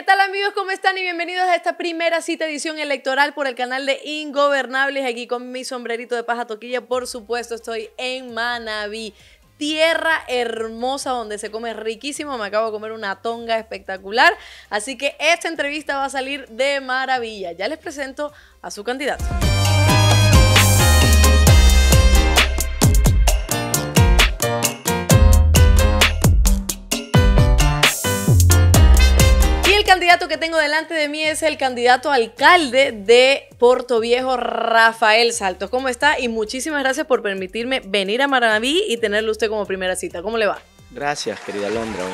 ¿Qué tal amigos? ¿Cómo están? Y bienvenidos a esta primera cita edición electoral por el canal de Ingobernables. Aquí con mi sombrerito de paja toquilla, por supuesto, estoy en Manabí. Tierra hermosa donde se come riquísimo. Me acabo de comer una tonga espectacular. Así que esta entrevista va a salir de maravilla. Ya les presento a su candidato. candidato que tengo delante de mí es el candidato alcalde de Puerto Viejo, Rafael Saltos. ¿Cómo está? Y muchísimas gracias por permitirme venir a Maranaví y tenerlo usted como primera cita. ¿Cómo le va? Gracias, querida Londra,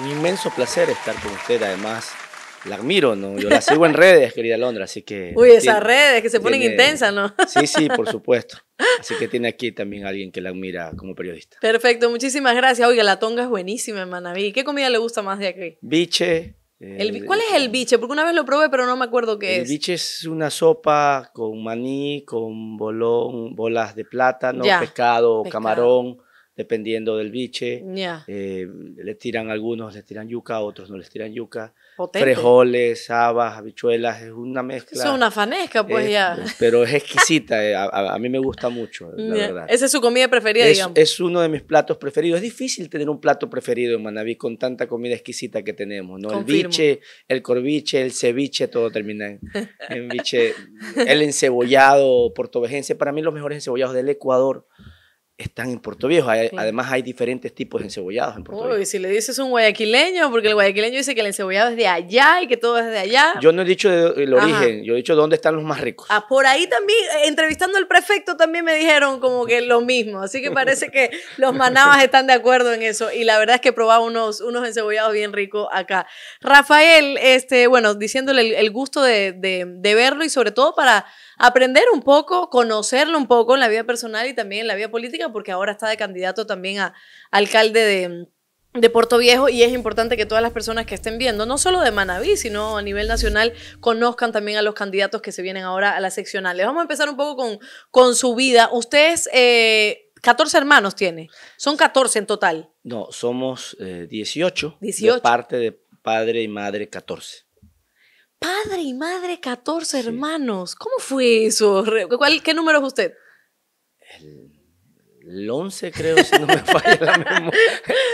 Un, inmenso placer estar con usted. Además, la admiro, ¿no? Yo la sigo en redes, querida Londra, así que... Uy, esas redes que se ponen intensas, ¿no? Sí, sí, por supuesto. Así que tiene aquí también alguien que la admira como periodista. Perfecto, muchísimas gracias. Oiga, la tonga es buenísima en Manaví. ¿Qué comida le gusta más de aquí? Biche, eh, ¿Cuál es el biche? Porque una vez lo probé, pero no me acuerdo qué es. El biche es una sopa con maní, con bolón, bolas de plátano, pescado, camarón, dependiendo del biche. Eh, le tiran algunos, le tiran yuca, otros no les tiran yuca. Frejoles, habas, habichuelas, es una mezcla. Es una fanesca, pues ya. Eh, pero es exquisita, eh, a, mí me gusta mucho, la verdad. Esa es su comida preferida, es, digamos. Es uno de mis platos preferidos. Es difícil tener un plato preferido en Manaví con tanta comida exquisita que tenemos, ¿no? El biche, el corviche, el ceviche, todo termina en, biche. El encebollado portovejense, para mí los mejores encebollados del Ecuador están en Puerto Viejo. Además hay diferentes tipos de encebollados en Puerto Viejo. Y si le dices un guayaquileño, porque el guayaquileño dice que el encebollado es de allá y que todo es de allá. Yo no he dicho el origen, yo he dicho dónde están los más ricos. Ah, por ahí también, eh, entrevistando al prefecto también me dijeron como que lo mismo. Así que parece que los manabas están de acuerdo en eso. Y la verdad es que he probado unos, unos encebollados bien ricos acá. Rafael, este, bueno, diciéndole el, gusto de verlo y sobre todo para aprender un poco, conocerlo un poco en la vida personal y también en la vida política, porque ahora está de candidato también a, alcalde de, Puerto Viejo y es importante que todas las personas que estén viendo, no solo de Manabí, sino a nivel nacional, conozcan también a los candidatos que se vienen ahora a las seccionales. Vamos a empezar un poco con, con su vida. Ustedes, eh, 14 hermanos tiene, son 14 en total. No, somos 18, eh, 18. parte de padre y madre 14 padre y madre, 14 hermanos. ¿Cómo fue eso? ¿Qué número es usted? El, 11, creo, si no me falla la memoria.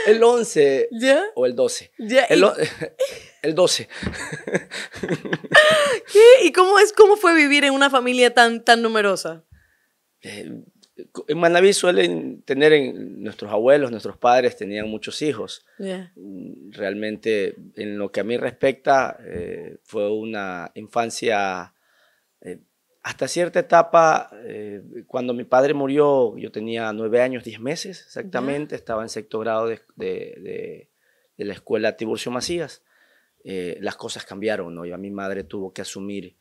El 11 ¿Ya? o el 12. El, 12. ¿Y cómo, es, cómo fue vivir en una familia tan, tan numerosa? Eh, en Manaví suelen tener, en, nuestros abuelos, nuestros padres tenían muchos hijos. Mm, realmente, en lo que a mí respecta, eh, fue una infancia, eh, hasta cierta etapa, eh, cuando mi padre murió, yo tenía nueve años, diez meses exactamente, estaba en sexto grado de, la escuela Tiburcio Macías. las cosas cambiaron, ¿no? mi madre tuvo que asumir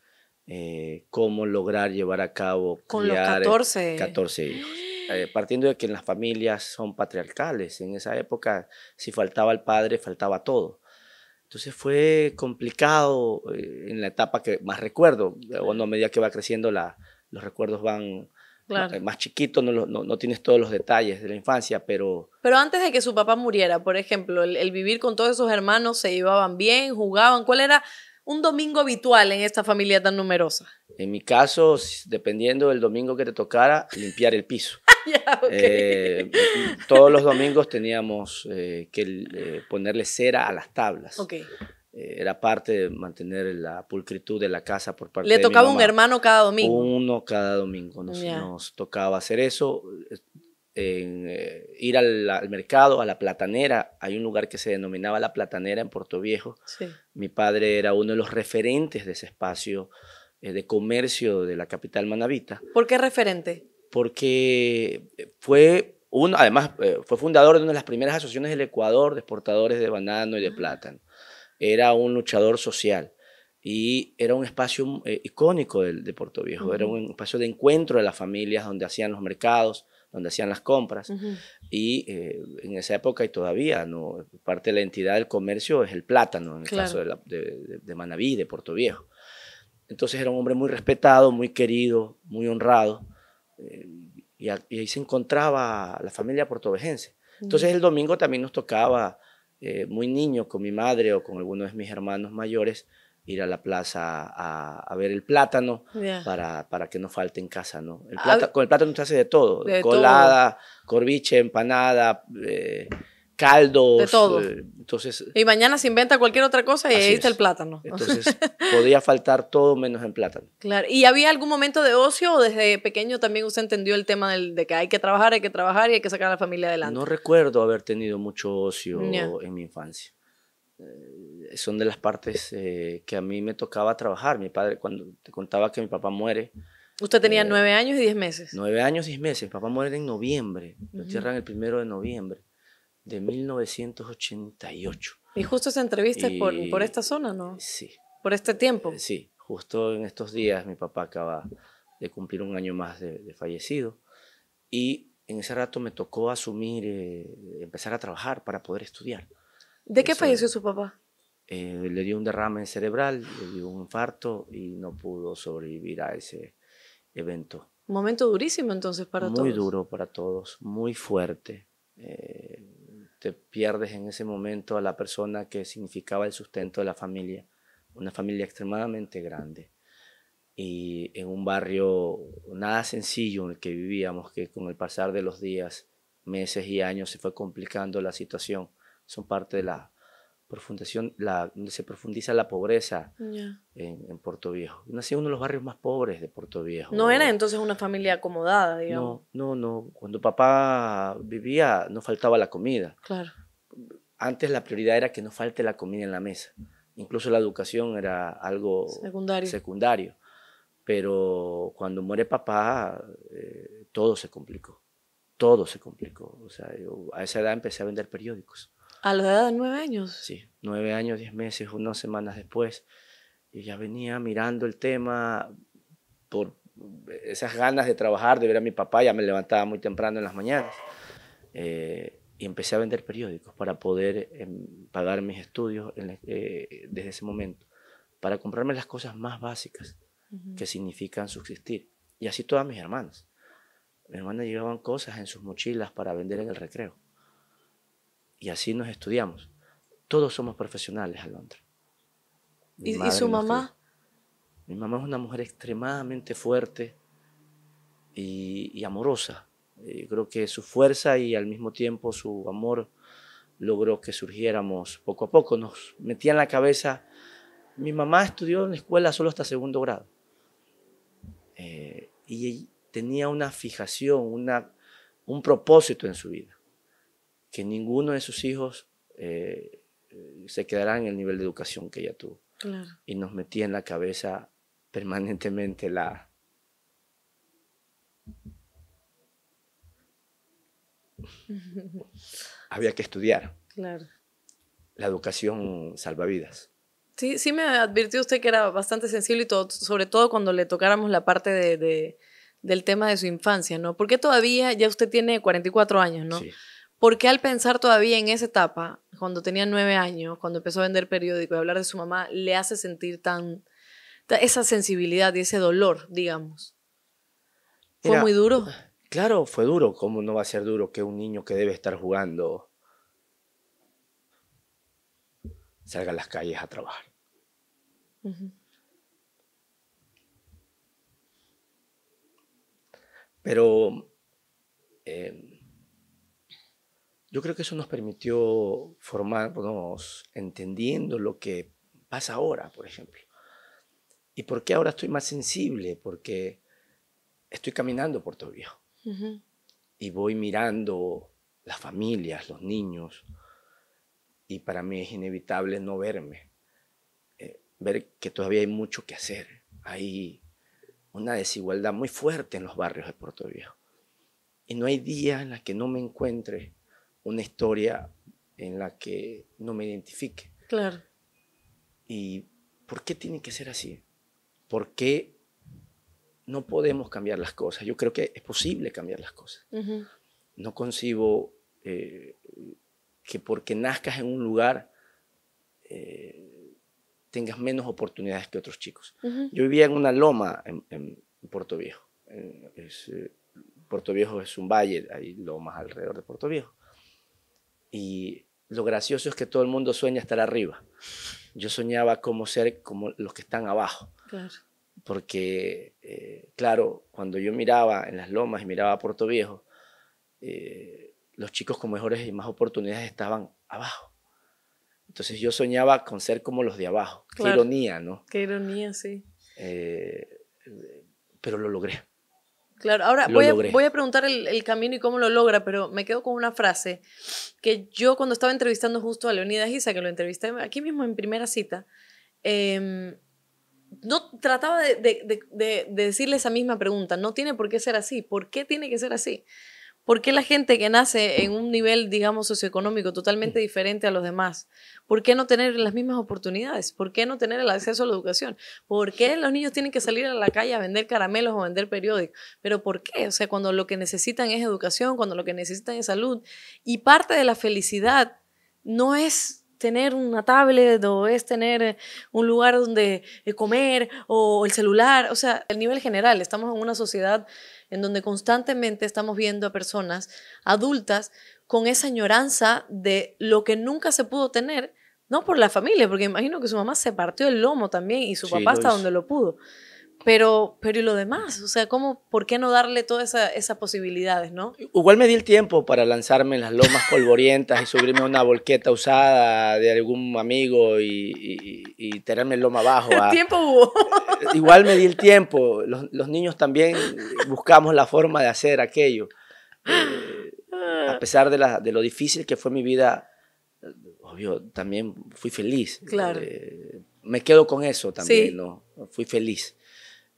eh, cómo lograr llevar a cabo. Con los 14. 14 eh, hijos. Eh, partiendo de que en las familias son patriarcales, en esa época si faltaba el padre, faltaba todo. Entonces fue complicado en la etapa que más recuerdo, cuando a medida que va creciendo la, los recuerdos van, Más chiquitos. no, no, tienes todos los detalles de la infancia, pero... Pero antes de que su papá muriera, por ejemplo, el, el, vivir con todos esos hermanos, ¿se llevaban bien, jugaban? ¿Cuál era un domingo habitual en esta familia tan numerosa? En mi caso, dependiendo del domingo que te tocara, limpiar el piso. Ah, eh, todos los domingos teníamos eh, que eh, ponerle cera a las tablas. Era parte de mantener la pulcritud de la casa por parte ¿Le tocaba un hermano cada domingo? Uno cada domingo. nos tocaba hacer eso en eh, ir al, mercado, a la platanera. Hay un lugar que se denominaba la platanera en Puerto Viejo. Mi padre era uno de los referentes de ese espacio eh, de comercio de la capital manabita. ¿Por qué referente? Porque fue uno, además, eh, fue fundador de una de las primeras asociaciones del Ecuador de exportadores de banano y de ah. plátano. Era un luchador social y era un espacio icónico de, Puerto Viejo. Era un espacio de encuentro de las familias donde hacían los mercados donde hacían las compras. Y eh, en esa época y todavía, ¿no? parte de la entidad del comercio es el plátano, en el caso de, de, de, Manaví, de Puerto Viejo. Entonces era un hombre muy respetado, muy querido, muy honrado. Eh, y, ahí se encontraba la familia portovejense. Entonces el domingo también nos tocaba, eh, muy niño, con mi madre o con algunos de mis hermanos mayores, ir a la plaza a, ver el plátano para, para, que no falte en casa, ¿no? con el plátano se hace de todo, colada, corviche, empanada, eh, caldo todo. Eh, entonces, y mañana se inventa cualquier otra cosa y ahí está el plátano. Entonces podía faltar todo menos en plátano. Claro, ¿y había algún momento de ocio o desde pequeño también usted entendió el tema del, de que hay que trabajar, hay que trabajar y hay que sacar a la familia adelante? No recuerdo haber tenido mucho ocio en mi infancia. Eh, son de las partes eh, que a mí me tocaba trabajar. Mi padre, cuando te contaba que mi papá muere. Usted tenía eh, nueve años y diez meses. Nueve años y diez meses. Mi papá muere en noviembre. Lo cierran el primero de noviembre de 1988. Y justo esa entrevista es por, por, esta zona, ¿no? Sí. Por este tiempo. sí, justo en estos días mi papá acaba de cumplir un año más de, de fallecido. Y en ese rato me tocó asumir, empezar a trabajar para poder estudiar. ¿De qué falleció su papá? Eh, le dio un derrame cerebral, le dio un infarto y no pudo sobrevivir a ese evento. Momento durísimo entonces para todos. Muy duro para todos, muy fuerte. Eh, te pierdes en ese momento a la persona que significaba el sustento de la familia, una familia extremadamente grande. Y en un barrio nada sencillo en el que vivíamos, que con el pasar de los días, meses y años se fue complicando la situación son parte de la profundización, la, donde se profundiza la pobreza en, en, Puerto Viejo. Nací en uno de los barrios más pobres de Puerto Viejo. ¿No, era entonces una familia acomodada, digamos? No, no, Cuando papá vivía no faltaba la comida. Claro. Antes la prioridad era que no falte la comida en la mesa. Incluso la educación era algo secundario. secundario. Pero cuando muere papá, eh, todo se complicó. Todo se complicó. O sea, a esa edad empecé a vender periódicos ¿A la edad de nueve años? Sí, nueve años, diez meses, unas semanas después. Y ya venía mirando el tema por esas ganas de trabajar, de ver a mi papá, ya me levantaba muy temprano en las mañanas. Eh, y empecé a vender periódicos para poder em, pagar mis estudios eh, desde ese momento, para comprarme las cosas más básicas que significan subsistir. Y así todas mis hermanas. Mis hermanas llevaban cosas en sus mochilas para vender en el recreo. Y así nos estudiamos. Todos somos profesionales, Alondra. ¿Y, su mamá? Mi mamá es una mujer extremadamente fuerte y, amorosa. Eh, creo que su fuerza y al mismo tiempo su amor logró que surgiéramos poco a poco. Nos metía en la cabeza. Mi mamá estudió en la escuela solo hasta segundo grado. Eh, y tenía una fijación, una, un propósito en su vida que ninguno de sus hijos eh, se quedará en el nivel de educación que ella tuvo. Y nos metía en la cabeza permanentemente la... Había que estudiar. Claro. La educación salvavidas. Sí, sí me advirtió usted que era bastante sensible y todo, sobre todo cuando le tocáramos la parte de, del tema de su infancia, ¿no? Porque todavía, ya usted tiene 44 años, ¿no? Sí. Porque al pensar todavía en esa etapa, cuando tenía nueve años, cuando empezó a vender periódico y hablar de su mamá, le hace sentir tan esa sensibilidad y ese dolor, digamos. Fue muy duro. Claro, fue duro. ¿Cómo no va a ser duro que un niño que debe estar jugando salga a las calles a trabajar? Pero eh, yo creo que eso nos permitió formarnos entendiendo lo que pasa ahora, por ejemplo. ¿Y por qué ahora estoy más sensible? Porque estoy caminando por todo viejo. Y voy mirando las familias, los niños. Y para mí es inevitable no verme. Eh, ver que todavía hay mucho que hacer. Hay una desigualdad muy fuerte en los barrios de Puerto Viejo. Y no hay día en la que no me encuentre una historia en la que no me identifique. Claro. ¿Y por qué tiene que ser así? ¿Por qué no podemos cambiar las cosas? Yo creo que es posible cambiar las cosas. No concibo eh, que porque nazcas en un lugar eh, tengas menos oportunidades que otros chicos. Yo vivía en una loma en, Puerto Viejo. Eh, Puerto Viejo es un valle, hay lomas alrededor de Puerto Viejo. Y lo gracioso es que todo el mundo sueña estar arriba. Yo soñaba como ser como los que están abajo. Claro. Porque, eh, claro, cuando yo miraba en las lomas y miraba a Puerto Viejo, eh, los chicos con mejores y más oportunidades estaban abajo. Entonces yo soñaba con ser como los de abajo. Qué ironía, ¿no? Qué ironía, sí. Eh, pero lo logré. Claro, ahora voy a, voy a, preguntar el, el, camino y cómo lo logra, pero me quedo con una frase que yo cuando estaba entrevistando justo a Leonidas Giza, que lo entrevisté aquí mismo en primera cita, em, no trataba de, de, de, de, decirle esa misma pregunta, no tiene por qué ser así, ¿por qué tiene que ser así? ¿Por qué la gente que nace en un nivel, digamos, socioeconómico totalmente diferente a los demás? ¿Por qué no tener las mismas oportunidades? ¿Por qué no tener el acceso a la educación? ¿Por qué los niños tienen que salir a la calle a vender caramelos o vender periódicos? ¿Pero por qué? O sea, cuando lo que necesitan es educación, cuando lo que necesitan es salud. Y parte de la felicidad no es tener una tablet o es tener eh, un lugar donde eh, comer o el celular, o sea, el nivel general, estamos en una sociedad en donde constantemente estamos viendo a personas adultas con esa añoranza de lo que nunca se pudo tener, no por la familia, porque imagino que su mamá se partió el lomo también y su papá hasta donde lo pudo. Pero, pero y lo demás, o sea, ¿cómo, ¿por qué no darle todas esas posibilidades, no? Igual me di el tiempo para lanzarme en las lomas polvorientas y subirme a una volqueta usada de algún amigo y, tenerme el loma abajo. El ah. tiempo hubo. Eh, igual me di el tiempo. Los, niños también buscamos la forma de hacer aquello. Eh, a pesar de, lo difícil que fue mi vida, obvio, también fui feliz. Claro. Eh, me quedo con eso también, ¿no? Fui feliz.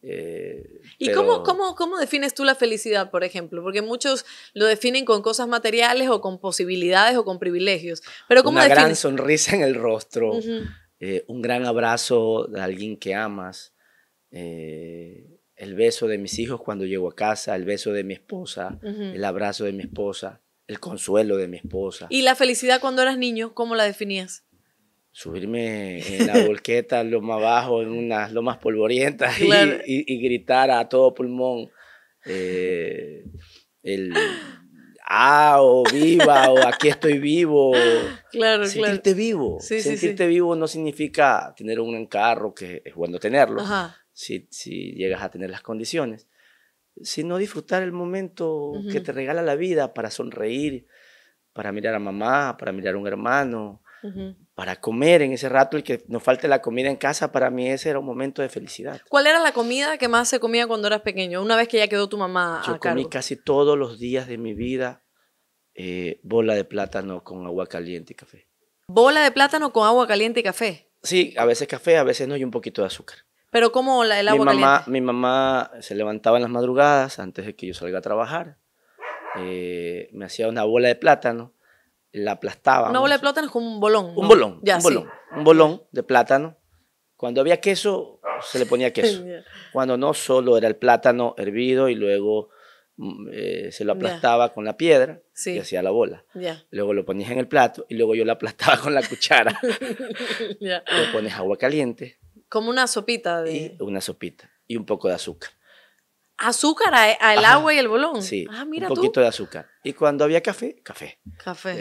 Eh, ¿Y cómo, cómo, defines tú la felicidad, por ejemplo? Porque muchos lo definen con cosas materiales o con posibilidades o con privilegios. Pero ¿cómo Una gran sonrisa en el rostro, eh, un gran abrazo de alguien que amas, eh, el beso de mis hijos cuando llego a casa, el beso de mi esposa, el abrazo de mi esposa, el consuelo de mi esposa. ¿Y la felicidad cuando eras niño, cómo la definías? subirme en la volqueta, lo más bajo, en unas lomas polvorientas y, y, gritar a todo pulmón eh, el ah, o viva, o aquí estoy vivo. sentirte vivo. sentirte vivo no significa tener un encarro, que es bueno tenerlo, Si, si llegas a tener las condiciones, sino disfrutar el momento que te regala la vida para sonreír, para mirar a mamá, para mirar a un hermano, para comer en ese rato, y que nos falte la comida en casa, para mí ese era un momento de felicidad. ¿Cuál era la comida que más se comía cuando eras pequeño, una vez que ya quedó tu mamá? Yo comí casi todos los días de mi vida eh, bola de plátano con agua caliente y café. ¿Bola de plátano con agua caliente y café? Sí, a veces café, a veces no, y un poquito de azúcar. ¿Pero cómo la, el agua mi mamá, caliente? Mi mamá se levantaba en las madrugadas antes de que yo salga a trabajar. Eh, me hacía una bola de plátano la aplastaba. Una bola de plátano es como un bolón. Un bolón, un bolón. Un bolón de plátano. Cuando había queso, se le ponía queso. Cuando no, solo era el plátano hervido y luego mm, eh, se lo aplastaba con la piedra y hacía la bola. Luego lo ponías en el plato y luego yo lo aplastaba con la cuchara. Le pones agua caliente. Como una sopita. De... una sopita y un poco de azúcar. Azúcar al agua y el bolón. Sí, ah, mira un poquito de azúcar. Y cuando había café, café. Café.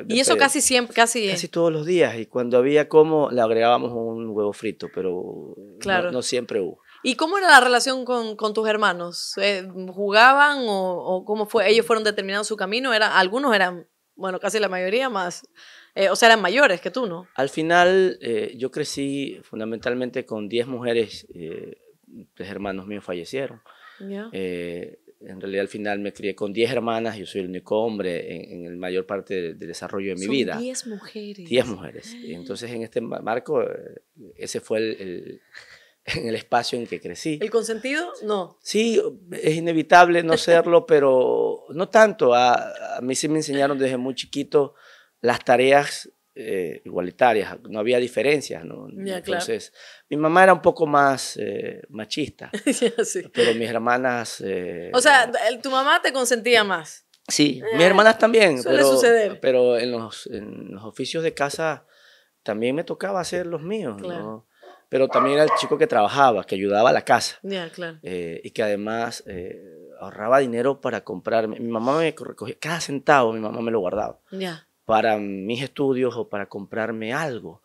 Eh, y eso eh, casi siempre, casi. Casi todos los días. Y cuando había como, le agregábamos un huevo frito, pero claro. no, siempre hubo. ¿Y cómo era la relación con, con tus hermanos? Eh, ¿Jugaban o, cómo fue? ¿Ellos fueron determinando su camino? Era, algunos eran, bueno, casi la mayoría más, o sea, eran mayores que tú, ¿no? Al final, yo crecí fundamentalmente con 10 mujeres, tres hermanos míos fallecieron. Eh, en realidad al final me crié con 10 hermanas, yo soy el único hombre en, en la mayor parte del, desarrollo de mi vida. 10 mujeres. 10 mujeres. entonces en este marco, eh, ese fue el, el en el espacio en que crecí. ¿El consentido? No. Sí, es inevitable no serlo, pero no tanto. A, a, mí sí me enseñaron desde muy chiquito las tareas eh, igualitarias, no había diferencias, Entonces, mi mamá era un poco más eh, machista, pero mis hermanas... Eh, o sea, tu mamá te consentía más. Sí, mis hermanas también, suele pero, pero en los, oficios de casa también me tocaba hacer los míos, Pero también era el chico que trabajaba, que ayudaba a la casa. Ya, claro. y que además ahorraba dinero para comprarme. Mi mamá me recogía cada centavo, mi mamá me lo guardaba. Ya para mis estudios o para comprarme algo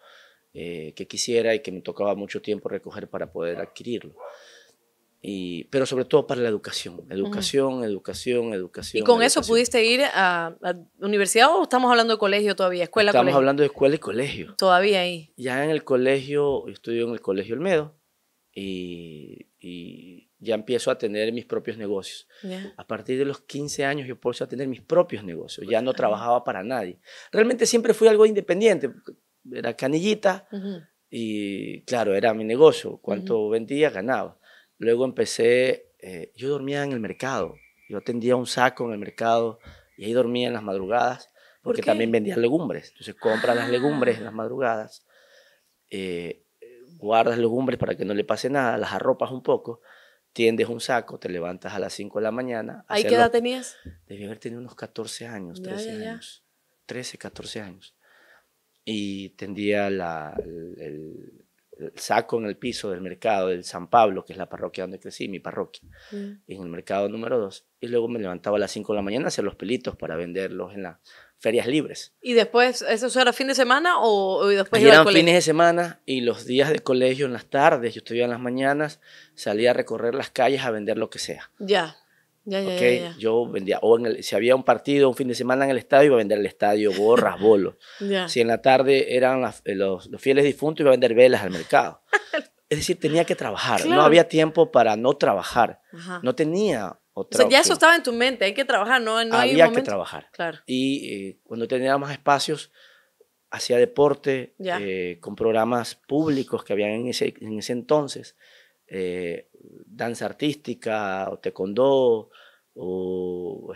eh, que quisiera y que me tocaba mucho tiempo recoger para poder adquirirlo. Y, pero sobre todo para la educación, educación, educación, educación. ¿Y con eso pudiste ir a, la universidad o estamos hablando de colegio todavía? Escuela, estamos hablando de escuela y colegio. Todavía ahí. Ya en el colegio, estudio en el colegio Olmedo y ya empiezo a tener mis propios negocios. A partir de los 15 años yo empecé a tener mis propios negocios, ya no trabajaba para nadie. Realmente siempre fui algo independiente, era canillita y claro, era mi negocio, cuanto vendía ganaba. Luego empecé, eh, yo dormía en el mercado, yo tendía un saco en el mercado y ahí dormía en las madrugadas porque también vendía legumbres. Entonces compras las legumbres en las ah. madrugadas, eh, guardas legumbres para que no le pase nada, las arropas un poco tiendes un saco, te levantas a las 5 de la mañana. ¿Ahí qué edad tenías? Debía haber tenido unos 14 años, 13 años. 13, 14 años. Y tendía la, el, saco en el piso del mercado del San Pablo, que es la parroquia donde crecí, mi parroquia, mm. en el mercado número 2. Y luego me levantaba a las 5 de la mañana a hacer los pelitos para venderlos en la, ferias libres. ¿Y después, eso era fin de semana o, después iba al colegio? fines de semana y los días de colegio en las tardes, yo estudiaba en las mañanas, salía a recorrer las calles a vender lo que sea. Ya, ya, ya. ya, Yo vendía, o en el, si había un partido un fin de semana en el estadio, iba a vender el estadio, gorras, bolos. Si en la tarde eran eh, los, fieles difuntos, iba a vender velas al mercado. es decir, tenía que trabajar, no había tiempo para no trabajar, no tenía o sea, ya eso estaba en tu mente, hay que trabajar, ¿no? no Había que trabajar. Claro. Y eh, cuando tenía más espacios, hacía deporte eh, con programas públicos que habían en ese, en ese entonces, eh, danza artística, o taekwondo, o,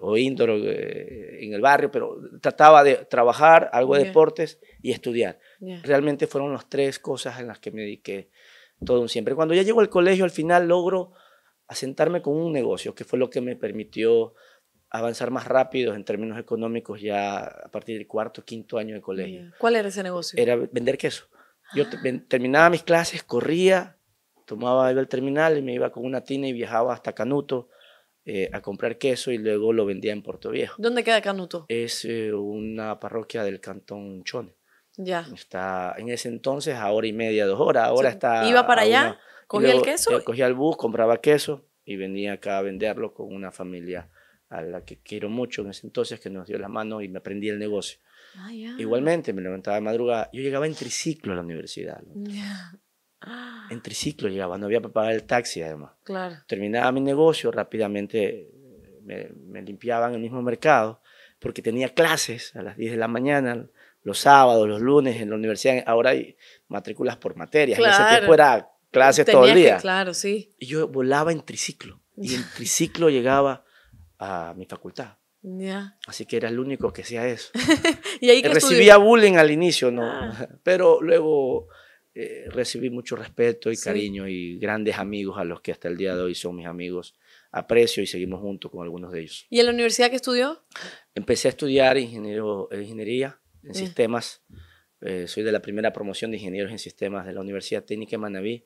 o indoor en el barrio, pero trataba de trabajar algo de deportes y estudiar. Realmente fueron las tres cosas en las que me dediqué todo un siempre. Cuando ya llego al colegio, al final logro a sentarme con un negocio, que fue lo que me permitió avanzar más rápido en términos económicos ya a partir del cuarto, quinto año de colegio. ¿Cuál era ese negocio? Era vender queso. Yo ah. terminaba mis clases, corría, tomaba, el terminal y me iba con una tina y viajaba hasta Canuto eh, a comprar queso y luego lo vendía en Puerto Viejo. ¿Dónde queda Canuto? Es eh, una parroquia del cantón Chone. Ya. Está en ese entonces a hora y media, dos horas. Ahora está. ¿Iba para allá? ¿Cogía el queso? Eh, cogía el bus, compraba queso y venía acá a venderlo con una familia a la que quiero mucho en ese entonces, que nos dio la mano y me aprendí el negocio. Ah, Igualmente, me levantaba de madrugada. Yo llegaba en triciclo a la universidad. En triciclo llegaba, no había para pagar el taxi además. Claro. Terminaba mi negocio, rápidamente me, limpiaba en el mismo mercado, porque tenía clases a las 10 de la mañana, los sábados, los lunes en la universidad. Ahora hay matrículas por materias. Claro. En ese era clase todo el día. claro, sí. Y yo volaba en triciclo. Y el triciclo llegaba a mi facultad. Así que era el único que hacía eso. ¿Y ahí Recibía bullying al inicio, ¿no? Ah. Pero luego eh, recibí mucho respeto y cariño y grandes amigos a los que hasta el día de hoy son mis amigos. Aprecio y seguimos juntos con algunos de ellos. ¿Y en la universidad que estudió? Empecé a estudiar ingeniero, eh, ingeniería en sistemas. Eh, soy de la primera promoción de ingenieros en sistemas de la Universidad Técnica de Manaví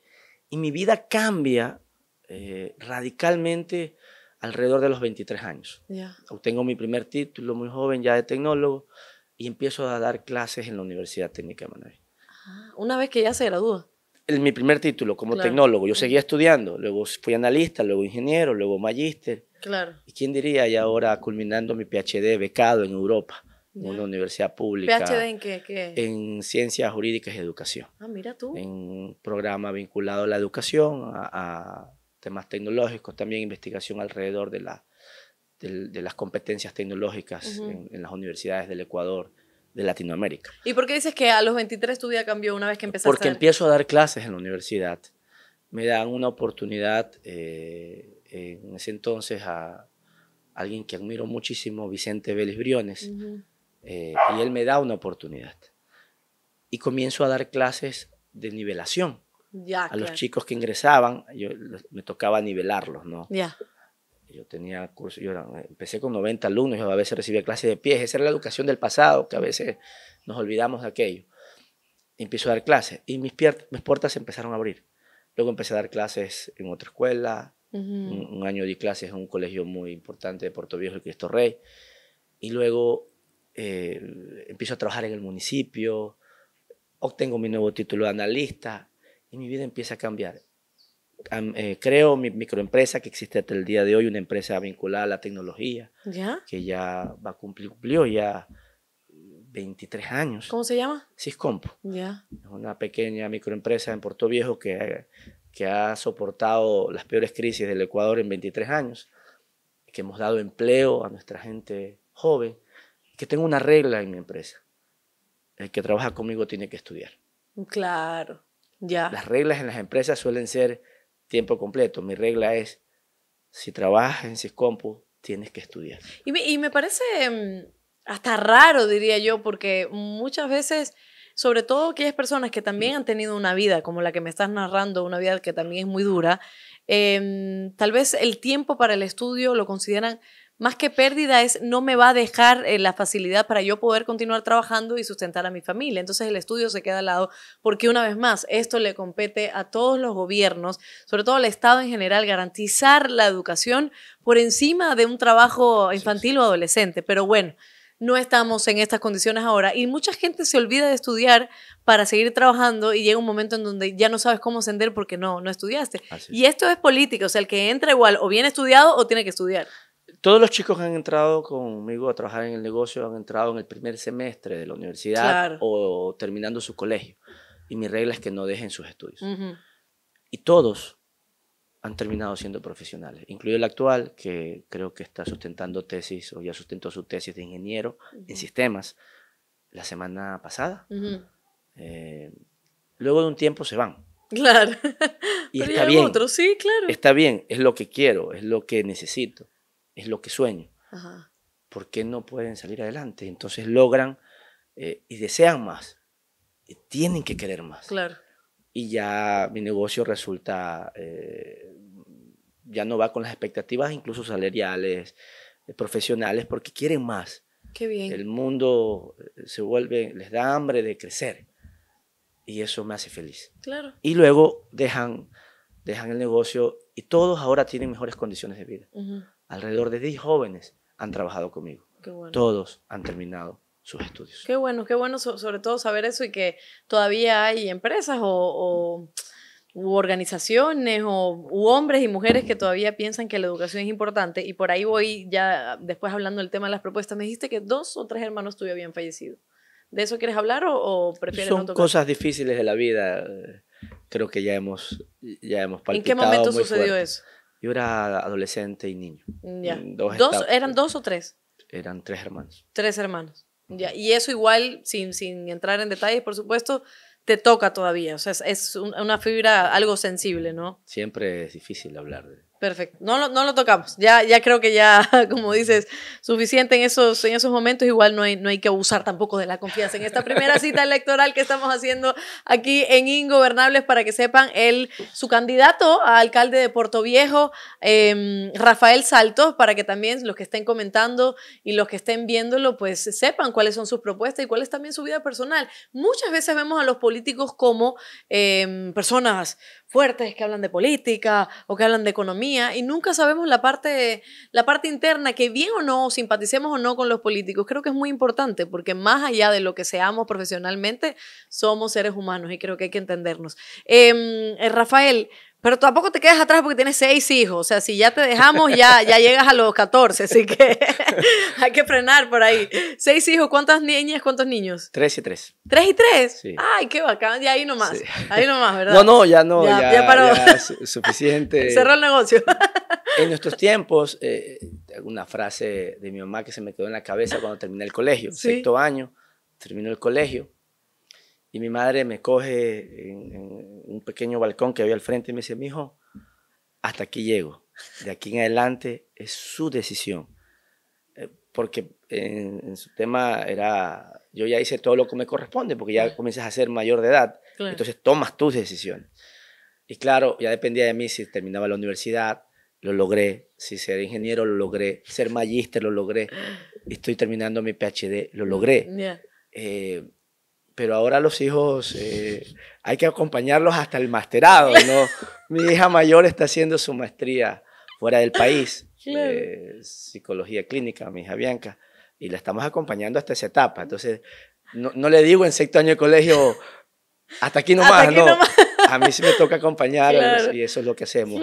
y mi vida cambia eh, radicalmente alrededor de los 23 años. Obtengo mi primer título muy joven ya de tecnólogo y empiezo a dar clases en la Universidad Técnica de Manaví. Ah, una vez que ya se gradúa. El, mi primer título como tecnólogo. Yo mm. seguía estudiando, luego fui analista, luego ingeniero, luego magíster. Claro. ¿Y quién diría? Y ahora culminando mi PhD becado en Europa en una universidad pública. ¿PhD en qué, En ciencias jurídicas y educación. Ah, mira tú. En un programa vinculado a la educación, a, temas tecnológicos, también investigación alrededor de, la, de, las competencias tecnológicas en, las universidades del Ecuador, de Latinoamérica. ¿Y por qué dices que a los 23 tu vida cambió una vez que empezaste? Porque a empiezo a dar clases en la universidad. Me dan una oportunidad eh, en ese entonces a alguien que admiro muchísimo, Vicente Vélez Briones, eh, y él me da una oportunidad. Y comienzo a dar clases de nivelación. a los chicos que ingresaban, yo, me tocaba nivelarlos, ¿no? Ya. Yo tenía cursos, yo empecé con 90 alumnos, a veces recibía clases de pies, esa era la educación del pasado, que a veces nos olvidamos de aquello. Empiezo a dar clases y mis, mis puertas empezaron a abrir. Luego empecé a dar clases en otra escuela, un, año di clases en un colegio muy importante de Puerto Viejo el Cristo Rey, y luego eh, empiezo a trabajar en el municipio, obtengo mi nuevo título de analista y mi vida empieza a cambiar. Eh, creo mi microempresa que existe hasta el día de hoy, una empresa vinculada a la tecnología, que ya va cumplió ya 23 años. ¿Cómo se llama? Ciscompo. Ya. Es una pequeña microempresa en Puerto Viejo que, que ha soportado las peores crisis del Ecuador en 23 años, que hemos dado empleo a nuestra gente joven, que tengo una regla en mi empresa. El que trabaja conmigo tiene que estudiar. Claro, ya. Las reglas en las empresas suelen ser tiempo completo. Mi regla es, si trabajas en Ciscompu, tienes que estudiar. Y me, parece mm, hasta raro, diría yo, porque muchas veces sobre todo aquellas personas que también han tenido una vida como la que me estás narrando, una vida que también es muy dura, em, tal vez el tiempo para el estudio lo consideran más que pérdida es no me va a dejar eh, la facilidad para yo poder continuar trabajando y sustentar a mi familia. Entonces el estudio se queda al lado porque una vez más esto le compete a todos los gobiernos, sobre todo al Estado en general, garantizar la educación por encima de un trabajo infantil o adolescente. Pero bueno, no estamos en estas condiciones ahora y mucha gente se olvida de estudiar para seguir trabajando y llega un momento en donde ya no sabes cómo ascender porque no, no estudiaste. Y esto es político, o sea, el que entra igual o bien estudiado o tiene que estudiar todos los chicos que han entrado conmigo a trabajar en el negocio han entrado en el primer semestre de la universidad o terminando su colegio. Y mi regla es que no dejen sus estudios. Y todos han terminado siendo profesionales, incluido el actual, que creo que está sustentando tesis o ya sustentó su tesis de ingeniero en sistemas la semana pasada. Eh, luego de un tiempo se van. Claro. Y está bien. Sí, claro. Está bien, es lo que quiero, es lo que necesito es lo que sueño. Ajá. ¿Por qué no pueden salir adelante? Entonces logran eh, y desean más. tienen que querer más. Claro. Y ya mi negocio resulta, eh, ya no va con las expectativas, incluso salariales, eh, profesionales, porque quieren más. Qué bien. El mundo se vuelve, les da hambre de crecer. Y eso me hace feliz. Claro. Y luego dejan, dejan el negocio y todos ahora tienen mejores condiciones de vida. Ajá alrededor de 10 jóvenes han trabajado conmigo. Todos han terminado sus estudios. Qué bueno, qué bueno sobre todo saber eso y que todavía hay empresas o, u organizaciones o hombres y mujeres que todavía piensan que la educación es importante. Y por ahí voy ya después hablando del tema de las propuestas. Me dijiste que dos o tres hermanos tuyos habían fallecido. ¿De eso quieres hablar o, o prefieres Son no tocar? cosas difíciles de la vida. Eh, creo que ya hemos, ya hemos ¿En qué momento sucedió eso? Yo era adolescente y niño. Dos ¿Eran dos o tres? Eran tres hermanos. Tres hermanos. Ya. Y eso igual, sin, sin entrar en detalles, por supuesto, te toca todavía. O sea, es, una fibra algo sensible, ¿no? Siempre es difícil hablar de, Perfecto. No lo, no lo tocamos. Ya, ya creo que ya, como dices, suficiente en esos, en esos momentos. Igual no hay, no hay que abusar tampoco de la confianza. En esta primera cita electoral que estamos haciendo aquí en Ingobernables, para que sepan, el su candidato a alcalde de Puerto Viejo, em, Rafael Saltos, para que también los que estén comentando y los que estén viéndolo, pues sepan cuáles son sus propuestas y cuál es también su vida personal. Muchas veces vemos a los políticos como em, personas fuertes que hablan de política o que hablan de economía y nunca sabemos la parte, la parte interna, que bien o no, simpaticemos o no con los políticos. Creo que es muy importante porque más allá de lo que seamos profesionalmente, somos seres humanos y creo que hay que entendernos. Em, eh, Rafael, pero tampoco te quedas atrás porque tienes seis hijos. O sea, si ya te dejamos, ya, ya llegas a los 14. Así que hay que frenar por ahí. Seis hijos, ¿cuántas niñas, cuántos niños? Tres y tres. ¿Tres y tres? Sí. Ay, qué bacán. y ahí nomás. Ahí nomás, ¿verdad? No, no, ya no. Ya, ya, ya paró. suficiente. Cerró el negocio. en nuestros tiempos, eh, eh, una frase de mi mamá que se me quedó en la cabeza cuando terminé el colegio, sexto año, terminó el colegio y mi madre me coge en, un pequeño balcón que había al frente y me dice, mi hijo, hasta aquí llego. De aquí en adelante es su decisión. Eh, porque en, su tema era, yo ya hice todo lo que me corresponde, porque ya comienzas a ser mayor de edad. Entonces tomas tus decisiones. Y claro, ya dependía de mí si terminaba la universidad, lo logré. Si ser ingeniero, lo logré. Ser magíster, lo logré. Estoy terminando mi PhD, lo logré pero ahora los hijos eh, hay que acompañarlos hasta el masterado, ¿no? Mi hija mayor está haciendo su maestría fuera del país, eh, psicología clínica, mi hija Bianca, y la estamos acompañando hasta esa etapa. Entonces, no, le digo en sexto año de colegio, hasta aquí nomás, no. A mí sí me toca acompañar y eso es lo que hacemos.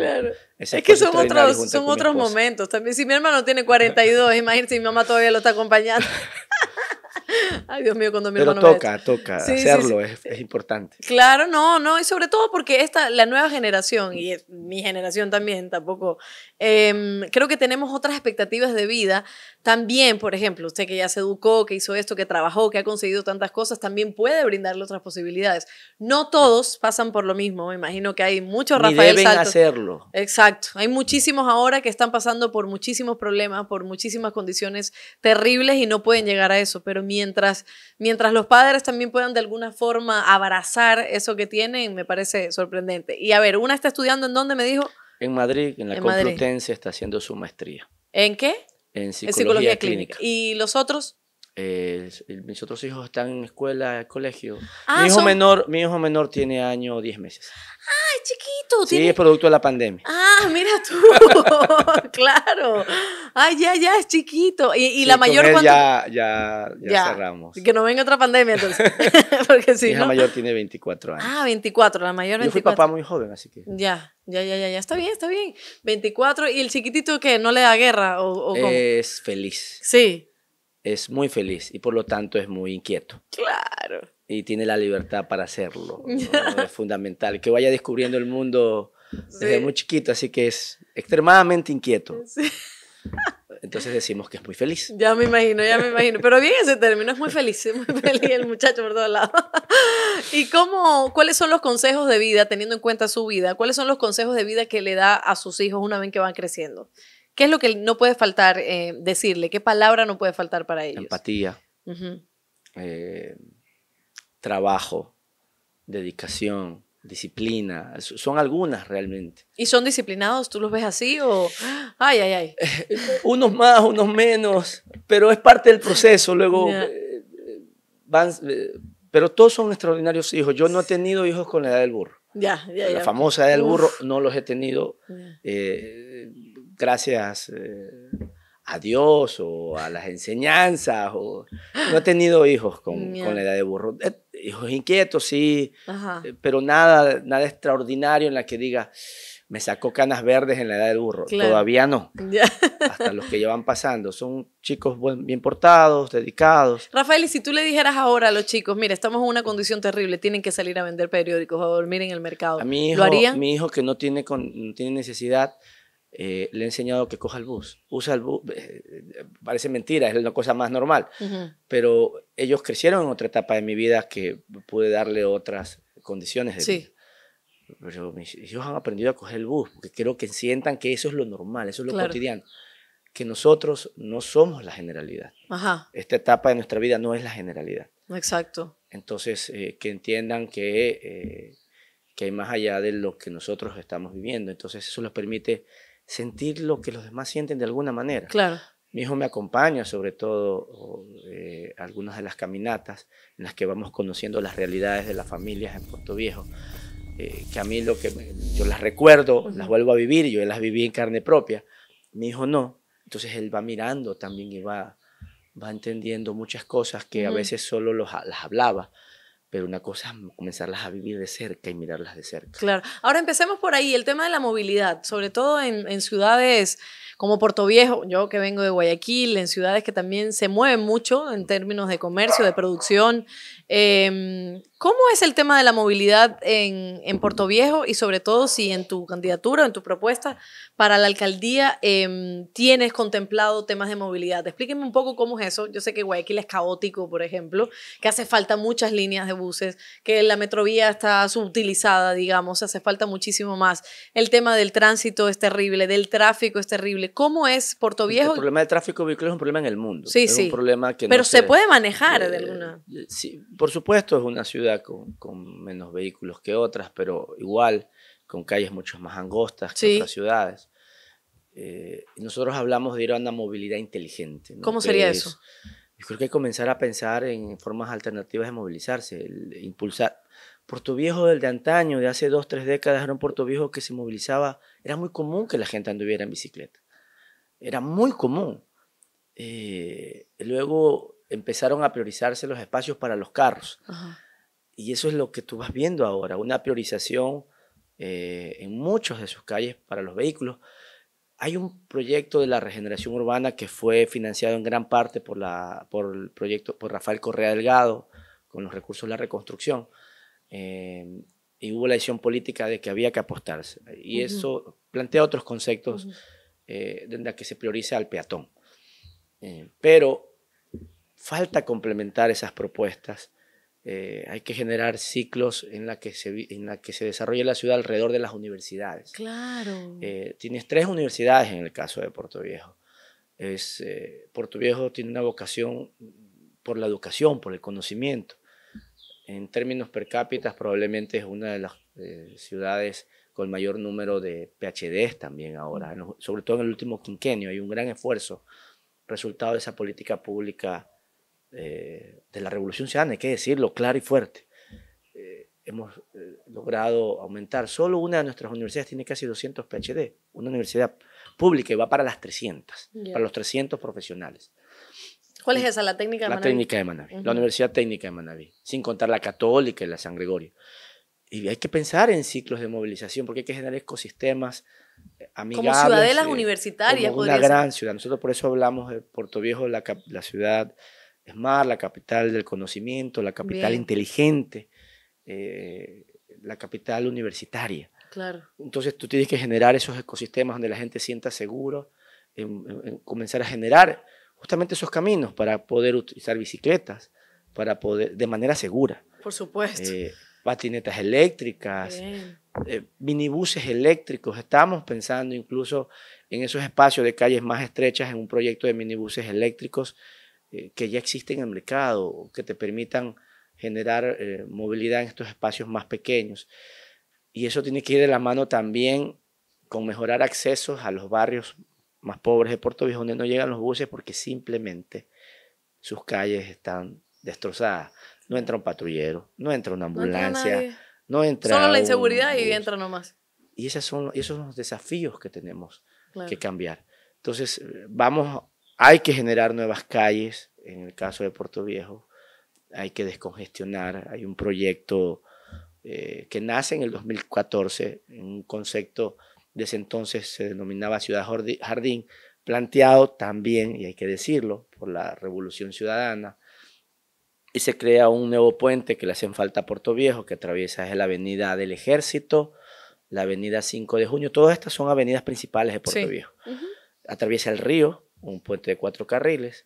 Es que son otros, son otros momentos. También, si mi hermano tiene 42, imagínate si mi mamá todavía lo está acompañando. Ay, Dios mío, cuando mi Pero toca, toca hacerlo, Es, importante. Claro, no, no, y sobre todo porque esta, la nueva generación, y mi generación también tampoco, em, creo que tenemos otras expectativas de vida. También, por ejemplo, usted que ya se educó, que hizo esto, que trabajó, que ha conseguido tantas cosas, también puede brindarle otras posibilidades. No todos pasan por lo mismo, me imagino que hay muchos Ni Rafael deben hacerlo. Exacto, hay muchísimos ahora que están pasando por muchísimos problemas, por muchísimas condiciones terribles y no pueden llegar a eso, pero mi mientras, mientras los padres también puedan de alguna forma abrazar eso que tienen, me parece sorprendente. Y a ver, una está estudiando en dónde me dijo. En Madrid, en la Complutense, está haciendo su maestría. ¿En qué? En psicología, clínica. ¿Y los otros? Eh, eh, mis otros hijos están en escuela, colegio. Ah, mi, hijo menor, mi hijo menor tiene año 10 meses. es chiquito! Sí, es producto de la pandemia. ¡Ah, mira tú! claro. ¡Ay, ya, ya, es chiquito! Y, y la mayor. ya, ya, ya, cerramos. Que no venga otra pandemia entonces. Porque mi hija mayor tiene 24 años. Ah, 24, la mayor 24. Yo fui papá muy joven, así que. Ya. Ya, ya, ya, ya, está bien, está bien. 24, ¿y el chiquitito que no le da guerra? o es feliz. Sí es muy feliz y por lo tanto es muy inquieto. Claro. Y tiene la libertad para hacerlo. es fundamental. Que vaya descubriendo el mundo desde muy chiquito, así que es extremadamente inquieto. Entonces decimos que es muy feliz. Ya me imagino, ya me imagino. Pero bien ese término, es muy feliz, es muy feliz el muchacho por todos lados. ¿Y cómo, cuáles son los consejos de vida, teniendo en cuenta su vida? ¿Cuáles son los consejos de vida que le da a sus hijos una vez que van creciendo? ¿Qué es lo que no puede faltar eh, decirle? ¿Qué palabra no puede faltar para ellos? Empatía, eh, trabajo, dedicación, disciplina. Son algunas realmente. ¿Y son disciplinados? ¿Tú los ves así o...? ¡Ay, ay, ay! unos más, unos menos, pero es parte del proceso. Luego eh, van... pero todos son extraordinarios hijos. Yo no he tenido hijos con la edad del burro. Ya, ya, ya, La famosa edad del burro no los he tenido gracias eh, a Dios o a las enseñanzas. O, no he tenido hijos con, la edad de burro. Eh, hijos inquietos, sí, eh, pero nada, nada extraordinario en la que diga, me sacó canas verdes en la edad de burro. Todavía no. Hasta los que llevan pasando. Son chicos bien portados, dedicados. Rafael, y si tú le dijeras ahora a los chicos, mira, estamos en una condición terrible, tienen que salir a vender periódicos, a dormir en el mercado. A mi hijo, Mi hijo que no tiene, con, no tiene necesidad, eh, le he enseñado que coja el bus. Usa el bus, eh, parece mentira, es la cosa más normal. Pero ellos crecieron en otra etapa de mi vida que pude darle otras condiciones de sí. Pero mis, ellos han aprendido a coger el bus, porque creo que sientan que eso es lo normal, eso es lo cotidiano. Que nosotros no somos la generalidad. Ajá. Esta etapa de nuestra vida no es la generalidad. Exacto. Entonces, eh, que entiendan que, que hay más allá de lo que nosotros estamos viviendo. Entonces, eso les permite sentir lo que los demás sienten de alguna manera. Claro. Mi hijo me acompaña, sobre todo, eh, algunas de las caminatas en las que vamos conociendo las realidades de las familias en Puerto Viejo. Eh, que a mí lo que yo las recuerdo, las vuelvo a vivir, yo las viví en carne propia. Mi hijo no. Entonces él va mirando también y va, entendiendo muchas cosas que a veces solo las hablaba pero una cosa es mm, comenzarlas a vivir de cerca y mirarlas de cerca. Claro. Ahora empecemos por ahí, el tema de la movilidad, sobre todo en, ciudades como Puerto Viejo, yo que vengo de Guayaquil, en ciudades que también se mueven mucho en términos de comercio, de producción. Em, ¿Cómo es el tema de la movilidad en, en Puerto Viejo y sobre todo si en tu candidatura, en tu propuesta para la alcaldía em, tienes contemplado temas de movilidad? Explíqueme un poco cómo es eso. Yo sé que Guayaquil es caótico, por ejemplo, que hace falta muchas líneas de buses, que la metrovía está subutilizada, digamos, hace falta muchísimo más. El tema del tránsito es terrible, del tráfico es terrible. ¿Cómo es Puerto Viejo? El problema del tráfico vehicular es un problema en el mundo. Sí, sí. problema Pero se, puede manejar eh, de alguna. Sí, por supuesto, es una ciudad con, menos vehículos que otras, pero igual, con calles mucho más angostas que otras ciudades. Eh, nosotros hablamos de ir a una movilidad inteligente. ¿Cómo sería eso? Yo creo que hay que comenzar a pensar en formas alternativas de movilizarse, impulsar. Puerto Viejo del de antaño, de hace dos, tres décadas, era un Puerto Viejo que se movilizaba, era muy común que la gente anduviera en bicicleta. Era muy común. Eh, luego empezaron a priorizarse los espacios para los carros. Ajá. Y eso es lo que tú vas viendo ahora, una priorización eh, en muchas de sus calles para los vehículos. Hay un proyecto de la regeneración urbana que fue financiado en gran parte por, la, por el proyecto por Rafael Correa Delgado con los recursos de la reconstrucción. Eh, y hubo la decisión política de que había que apostarse. Y eso plantea otros conceptos en eh, la que se prioriza al peatón. pero falta complementar esas propuestas eh, hay que generar ciclos en la que se en la que se desarrolle la ciudad alrededor de las universidades. Claro. Eh, tienes tres universidades en el caso de Puerto Viejo. Es, eh, Puerto Viejo tiene una vocación por la educación, por el conocimiento. En términos per cápita, probablemente es una de las ciudades con mayor número de PhDs también ahora, sobre todo en el último quinquenio. Hay un gran esfuerzo resultado de esa política pública eh, de la Revolución Ciudadana, hay que decirlo claro y fuerte. Eh, hemos eh, logrado aumentar, solo una de nuestras universidades tiene casi 200 PhD, una universidad pública y va para las 300, para los 300 profesionales. ¿Cuál es esa, la técnica de la Manaví? La técnica de Manaví, la Universidad Técnica de Manaví, sin contar la católica y la San Gregorio. Y hay que pensar en ciclos de movilización, porque hay que generar ecosistemas amigables. Como ciudadelas universitarias. Como una gran ciudad. Nosotros por eso hablamos de Puerto Viejo, la, la ciudad ESMAR, la capital del conocimiento, la capital inteligente, eh, la capital universitaria. Claro. Entonces tú tienes que generar esos ecosistemas donde la gente sienta seguro, comenzar a generar justamente esos caminos para poder utilizar bicicletas, para poder, de manera segura. Por supuesto. Eh, patinetas eléctricas, eh, minibuses eléctricos. Estamos pensando incluso en esos espacios de calles más estrechas en un proyecto de minibuses eléctricos eh, que ya existen en el mercado, que te permitan generar eh, movilidad en estos espacios más pequeños. Y eso tiene que ir de la mano también con mejorar accesos a los barrios más pobres de Puerto Viejo, donde no llegan los buses porque simplemente sus calles están destrozadas. No entra un patrullero, no entra una ambulancia, no entra, Solo la inseguridad y entra nomás. Y esos son, esos son los desafíos que tenemos que cambiar. Entonces, eh, vamos hay que generar nuevas calles, en el caso de Puerto Viejo, hay que descongestionar. Hay un proyecto eh, que nace en el 2014, un concepto desde entonces se denominaba Ciudad Jardín, planteado también, y hay que decirlo, por la Revolución Ciudadana, y se crea un nuevo puente que le hacen falta a Puerto Viejo, que atraviesa la avenida del Ejército, la avenida 5 de junio, todas estas son avenidas principales de Puerto Viejo. Atraviesa el río, un puente de cuatro carriles,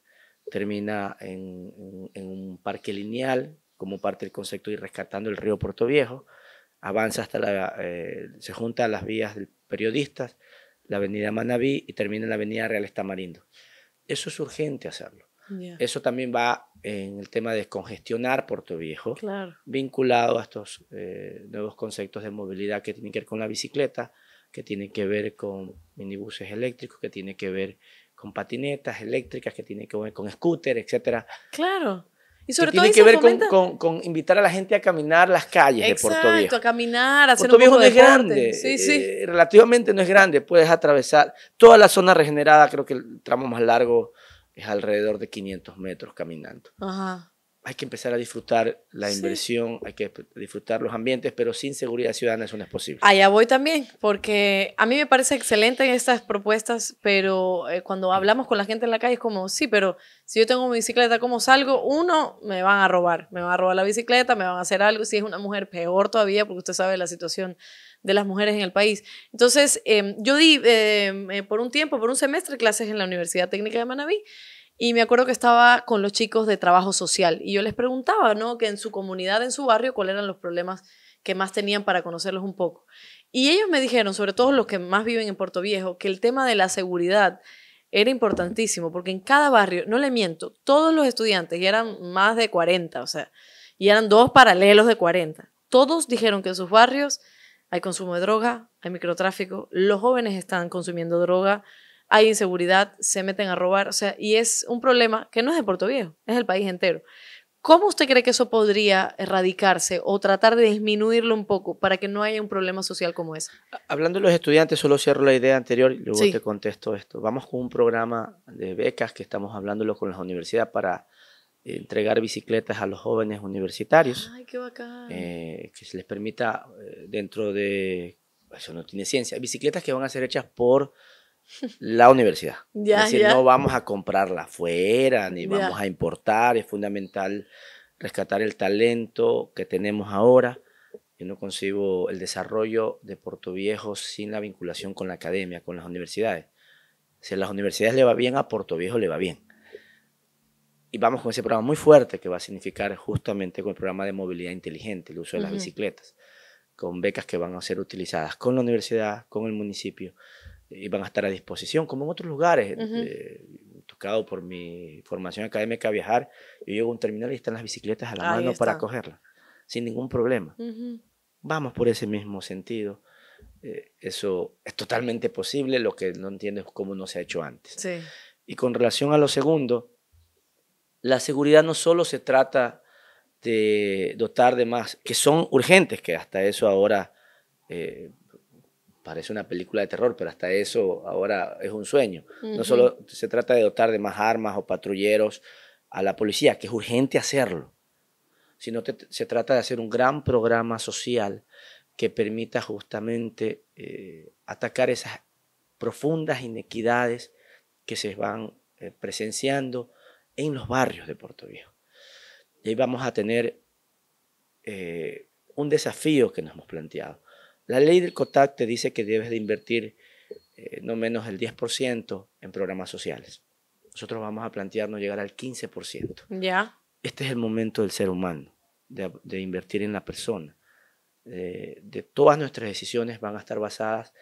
termina en, un parque lineal como parte del concepto y rescatando el río Puerto Viejo, avanza hasta la, eh, se junta a las vías del periodistas, la avenida Manabí y termina en la avenida Real Estamarindo Eso es urgente hacerlo. Eso también va en el tema de descongestionar Puerto Viejo, vinculado a estos eh, nuevos conceptos de movilidad que tienen que ver con la bicicleta, que tienen que ver con minibuses eléctricos, que tienen que ver con patinetas eléctricas, que tiene que ver con scooter, etcétera. Claro. Y sobre todo tiene que ver con, invitar a la gente a caminar las calles de Puerto Viejo. a caminar, a hacer Viejo es grande. Sí, eh, sí. relativamente no es grande. Puedes atravesar toda la zona regenerada. Creo que el tramo más largo es alrededor de 500 metros caminando. Ajá hay que empezar a disfrutar la inversión, hay que disfrutar los ambientes, pero sin seguridad ciudadana eso no es posible. Allá voy también, porque a mí me parece excelente estas propuestas, pero eh, cuando hablamos con la gente en la calle es como, sí, pero si yo tengo mi bicicleta, ¿cómo salgo? Uno, me van a robar, me van a robar la bicicleta, me van a hacer algo, si es una mujer, peor todavía, porque usted sabe la situación de las mujeres en el país. Entonces, em, yo di em, eh, por un tiempo, por un semestre, clases en la Universidad Técnica de Manaví y me acuerdo que estaba con los chicos de trabajo social y yo les preguntaba, ¿no? Que en su comunidad, en su barrio, cuáles eran los problemas que más tenían para conocerlos un poco. Y ellos me dijeron, sobre todo los que más viven en Puerto Viejo, que el tema de la seguridad era importantísimo, porque en cada barrio, no le miento, todos los estudiantes, y eran más de 40, o sea, y eran dos paralelos de 40, todos dijeron que en sus barrios hay consumo de droga, hay microtráfico, los jóvenes están consumiendo droga, hay inseguridad, se meten a robar, o sea, y es un problema que no es de Puerto Viejo, es del país entero. ¿Cómo usted cree que eso podría erradicarse o tratar de disminuirlo un poco para que no haya un problema social como ese? Hablando de los estudiantes, solo cierro la idea anterior y luego te contesto esto. Vamos con un programa de becas que estamos hablándolo con las universidades para eh, entregar bicicletas a los jóvenes universitarios. ¡Ay, qué bacán! Eh, que se les permita, eh, dentro de, eso no tiene ciencia, bicicletas que van a ser hechas por la universidad. Ya, es decir, no vamos a comprarla Fuera, ni vamos a importar. Es fundamental rescatar el talento que tenemos ahora. Yo no concibo el desarrollo de Puerto Viejo sin la vinculación con la academia, con las universidades. Si a las universidades le va bien, a Puerto Viejo le va bien. Y vamos con ese programa muy fuerte que va a significar justamente con el programa de movilidad inteligente, el uso de las bicicletas, con becas que van a ser utilizadas con la universidad, con el municipio eh, van a estar a disposición, como en otros lugares. Eh, tocado por mi formación académica a viajar, yo llego a un terminal y están las bicicletas a la mano para cogerlas, sin ningún problema. Vamos por ese mismo sentido. Eh, eso es totalmente posible, lo que no entiendo es cómo no se ha hecho antes. Y con relación a lo segundo, la seguridad no solo se trata de dotar de más, que son urgentes, que hasta eso ahora parece una película de terror, pero hasta eso ahora es un sueño. No solo se trata de dotar de más armas o patrulleros a la policía, que es urgente hacerlo, sino que se trata de hacer un gran programa social que permita justamente eh, atacar esas profundas inequidades que se van eh, presenciando en los barrios de Puerto Viejo. Y ahí vamos a tener eh, un desafío que nos hemos planteado la ley del COTAC te dice que debes de invertir eh, no menos del 10% en programas sociales. Nosotros vamos a plantearnos llegar al 15%. Ya. Este es el momento del ser humano, de, invertir en la persona. Eh, de, todas nuestras decisiones van a estar basadas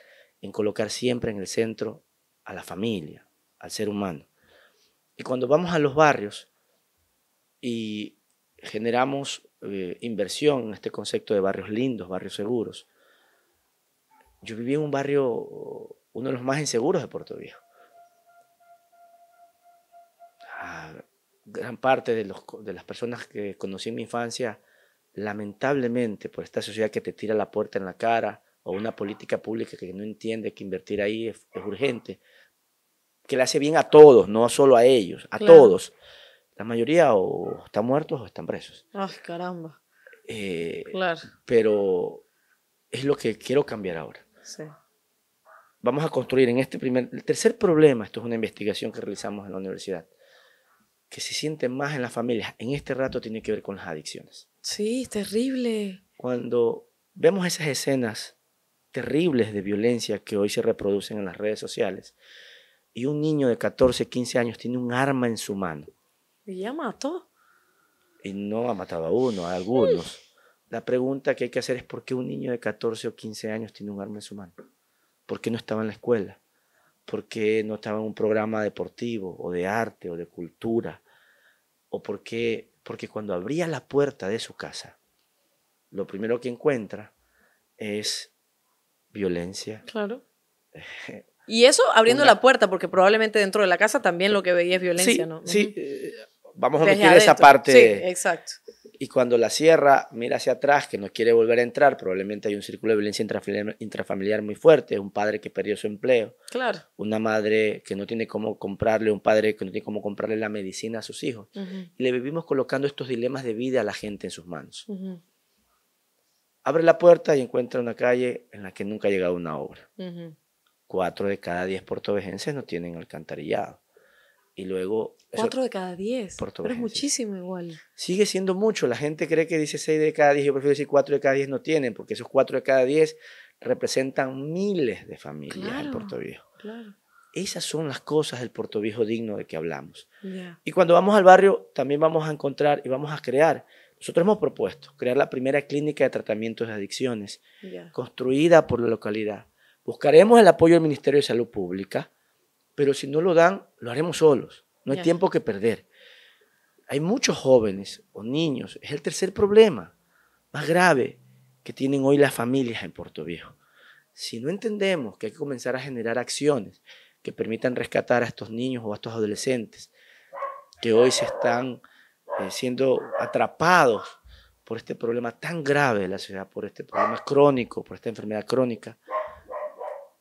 en colocar siempre en el centro a la familia, al ser humano. Y cuando vamos a los barrios y generamos eh, inversión en este concepto de barrios lindos, barrios seguros, yo viví en un barrio, uno de los más inseguros de Puerto Viejo. gran parte de, los, de las personas que conocí en mi infancia, lamentablemente, por esta sociedad que te tira la puerta en la cara o una política pública que no entiende que invertir ahí es, urgente, que le hace bien a todos, no solo a ellos, a todos. La mayoría o están muertos o están presos. Ay, caramba. Eh, claro. Pero es lo que quiero cambiar ahora. Vamos a construir en este primer, el tercer problema, esto es una investigación que realizamos en la universidad, que se siente más en las familias en este rato tiene que ver con las adicciones. Sí, es terrible. Cuando vemos esas escenas terribles de violencia que hoy se reproducen en las redes sociales y un niño de 14, 15 años tiene un arma en su mano. Y ya mató. Y no ha matado a uno, a algunos. La pregunta que hay que hacer es por qué un niño de 14 o 15 años tiene un arma en su mano. ¿Por qué no estaba en la escuela? ¿Por qué no estaba en un programa deportivo o de arte o de cultura? ¿O por qué? Porque cuando abría la puerta de su casa, lo primero que encuentra es violencia. Claro. y eso abriendo la puerta, porque probablemente dentro de la casa también lo que veía es violencia, ¿no? Sí, vamos a esa parte. Sí, exacto y cuando la cierra, mira hacia atrás, que no quiere volver a entrar, probablemente hay un círculo de violencia intrafamiliar, muy fuerte, un padre que perdió su empleo, una madre que no tiene cómo comprarle, un padre que no tiene cómo comprarle la medicina a sus hijos. Y le vivimos colocando estos dilemas de vida a la gente en sus manos. Abre la puerta y encuentra una calle en la que nunca ha llegado una obra. Cuatro de cada diez portovejenses no tienen alcantarillado. Y luego... Cuatro de cada diez. Pero es muchísimo igual. Sigue siendo mucho. La gente cree que dice seis de cada diez. Yo prefiero decir cuatro de cada diez no tienen, porque esos cuatro de cada diez representan miles de familias en Puerto Viejo. Esas son las cosas del Puerto Viejo digno de que hablamos. Y cuando vamos al barrio, también vamos a encontrar y vamos a crear. Nosotros hemos propuesto crear la primera clínica de tratamientos de adicciones, construida por la localidad. Buscaremos el apoyo del Ministerio de Salud Pública pero si no lo dan, lo haremos solos. No hay tiempo que perder. Hay muchos jóvenes o niños, es el tercer problema más grave que tienen hoy las familias en Puerto Viejo. Si no entendemos que hay que comenzar a generar acciones que permitan rescatar a estos niños o a estos adolescentes que hoy se están eh, siendo atrapados por este problema tan grave de la ciudad, por este problema crónico, por esta enfermedad crónica,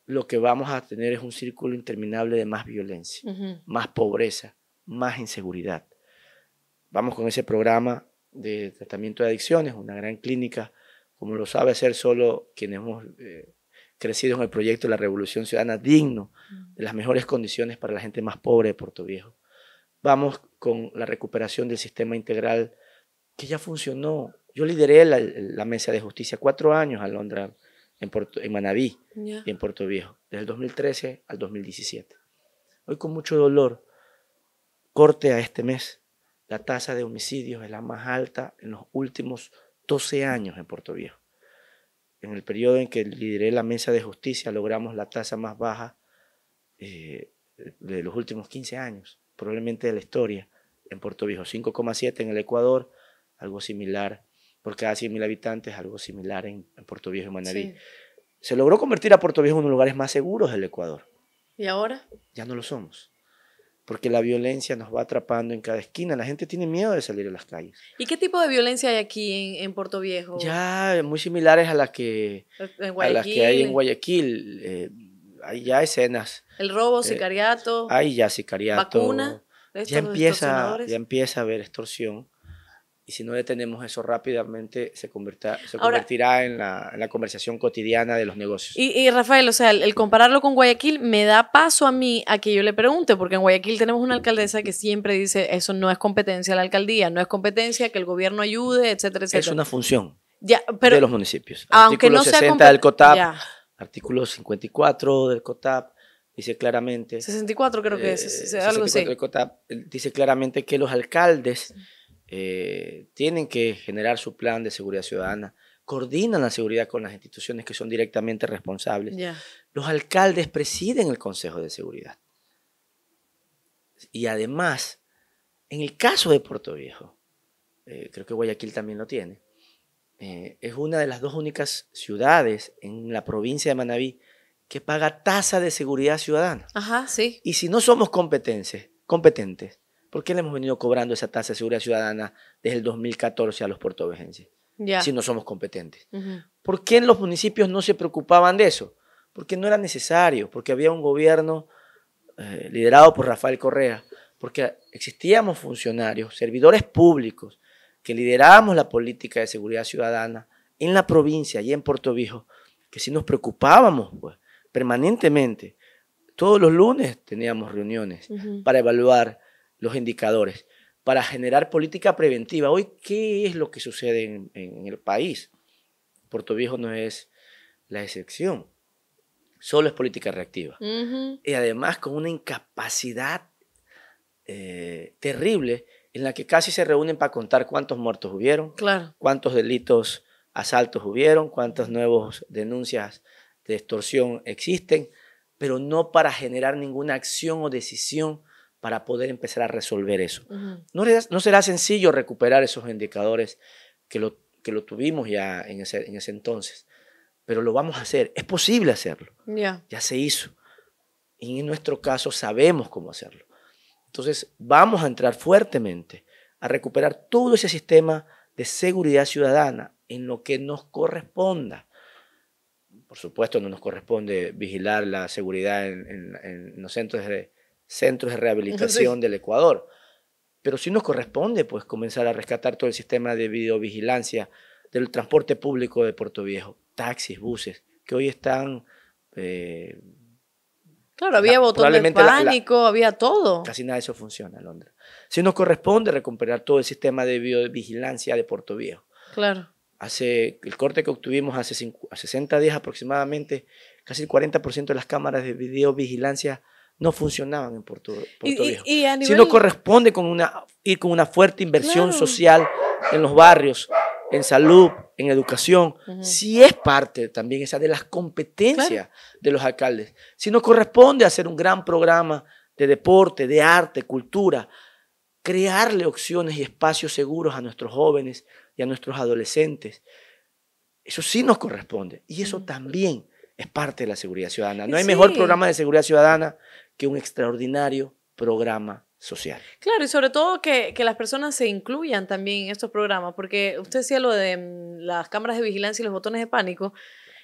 lo que vamos a tener es un círculo interminable de más violencia, más pobreza, más inseguridad. Vamos con ese programa de tratamiento de adicciones, una gran clínica, como lo sabe ser solo quienes hemos eh, crecido en el proyecto de la Revolución Ciudadana, digno de las mejores condiciones para la gente más pobre de Puerto Viejo. Vamos con la recuperación del sistema integral que ya funcionó. Yo lideré la, mesa de justicia cuatro años, Londres, en, Manabí y en Puerto Viejo, desde el 2013 al 2017. Hoy con mucho dolor, corte a este mes, la tasa de homicidios es la más alta en los últimos 12 años en Puerto Viejo. En el periodo en que lideré la mesa de justicia logramos la tasa más baja eh, de los últimos 15 años, probablemente de la historia, en Puerto Viejo. 5,7 en el Ecuador, algo similar porque cada 100.000 habitantes, algo similar en, Puerto Viejo y Manaví. Se logró convertir a Puerto Viejo en uno de los lugares más seguros del Ecuador. ¿Y ahora? Ya no lo somos. Porque la violencia nos va atrapando en cada esquina. La gente tiene miedo de salir a las calles. ¿Y qué tipo de violencia hay aquí en, Puerto Viejo? Ya, muy similares a las que, que hay en Guayaquil. Eh, hay ya escenas. El robo, eh, sicariato. Ahí hay ya sicariato. Vacuna. Ya empieza, ya empieza a haber extorsión y si no detenemos eso rápidamente se, convertirá, se convertirá en, la, conversación cotidiana de los negocios. Y, Rafael, o sea, el, compararlo con Guayaquil me da paso a mí a que yo le pregunte, porque en Guayaquil tenemos una alcaldesa que siempre dice, eso no es competencia de la alcaldía, no es competencia que el gobierno ayude, etcétera, etcétera. Es una función ya, pero, de los municipios. Aunque artículo 60 del COTAP, artículo 54 del COTAP, dice claramente... 64 creo que es, eh, algo así. COTAP, dice claramente que los alcaldes... Eh, tienen que generar su plan de seguridad ciudadana, coordinan la seguridad con las instituciones que son directamente responsables. Los alcaldes presiden el Consejo de Seguridad. Y además, en el caso de Puerto Viejo, eh, creo que Guayaquil también lo tiene, eh, es una de las dos únicas ciudades en la provincia de Manabí que paga tasa de seguridad ciudadana. Ajá, sí. Y si no somos competentes, competentes, ¿por qué le hemos venido cobrando esa tasa de seguridad ciudadana desde el 2014 a los portovejenses? Si no somos competentes. ¿Por qué los municipios no se preocupaban de eso? Porque no era necesario, porque había un gobierno eh, liderado por Rafael Correa, porque existíamos funcionarios, servidores públicos, que liderábamos la política de seguridad ciudadana en la provincia y en Puerto Viejo, que si nos preocupábamos pues, permanentemente. Todos los lunes teníamos reuniones para evaluar los indicadores para generar política preventiva. Hoy, ¿qué es lo que sucede en, el país? Puerto Viejo no es la excepción. Solo es política reactiva. Y además con una incapacidad eh, terrible en la que casi se reúnen para contar cuántos muertos hubieron, cuántos delitos, asaltos hubieron, cuántas nuevas denuncias de extorsión existen, pero no para generar ninguna acción o decisión para poder empezar a resolver eso. no, será sencillo recuperar esos indicadores que lo, que lo tuvimos ya en ese, en ese entonces, pero lo vamos a hacer. Es posible hacerlo. Ya se hizo. Y en nuestro caso sabemos cómo hacerlo. Entonces vamos a entrar fuertemente a recuperar todo ese sistema de seguridad ciudadana en lo que nos corresponda. Por supuesto, no nos corresponde vigilar la seguridad en, en los centros de, centros de rehabilitación del Ecuador. Pero sí nos corresponde pues comenzar a rescatar todo el sistema de videovigilancia del transporte público de Puerto Viejo, taxis, buses, que hoy están... Eh, claro, había botones pánico, había todo. Casi nada de eso funciona en Londres. Sí nos corresponde recuperar todo el sistema de videovigilancia de Puerto Viejo. Claro. Hace, el corte que obtuvimos hace, hace 60 días aproximadamente, casi el 40% de las cámaras de videovigilancia no funcionaban en Puerto, Puerto Viejo. Si no corresponde con una, con una fuerte inversión social en los barrios, en salud, en educación, si es parte también esa de las competencias de los alcaldes. Si no corresponde hacer un gran programa de deporte, de arte, cultura, crearle opciones y espacios seguros a nuestros jóvenes y a nuestros adolescentes. Eso sí nos corresponde y eso también es parte de la seguridad ciudadana. No hay mejor programa de seguridad ciudadana que un extraordinario programa social. Claro, y sobre todo que, las personas se incluyan también en estos programas, porque usted decía lo de mm, las cámaras de vigilancia y los botones de pánico.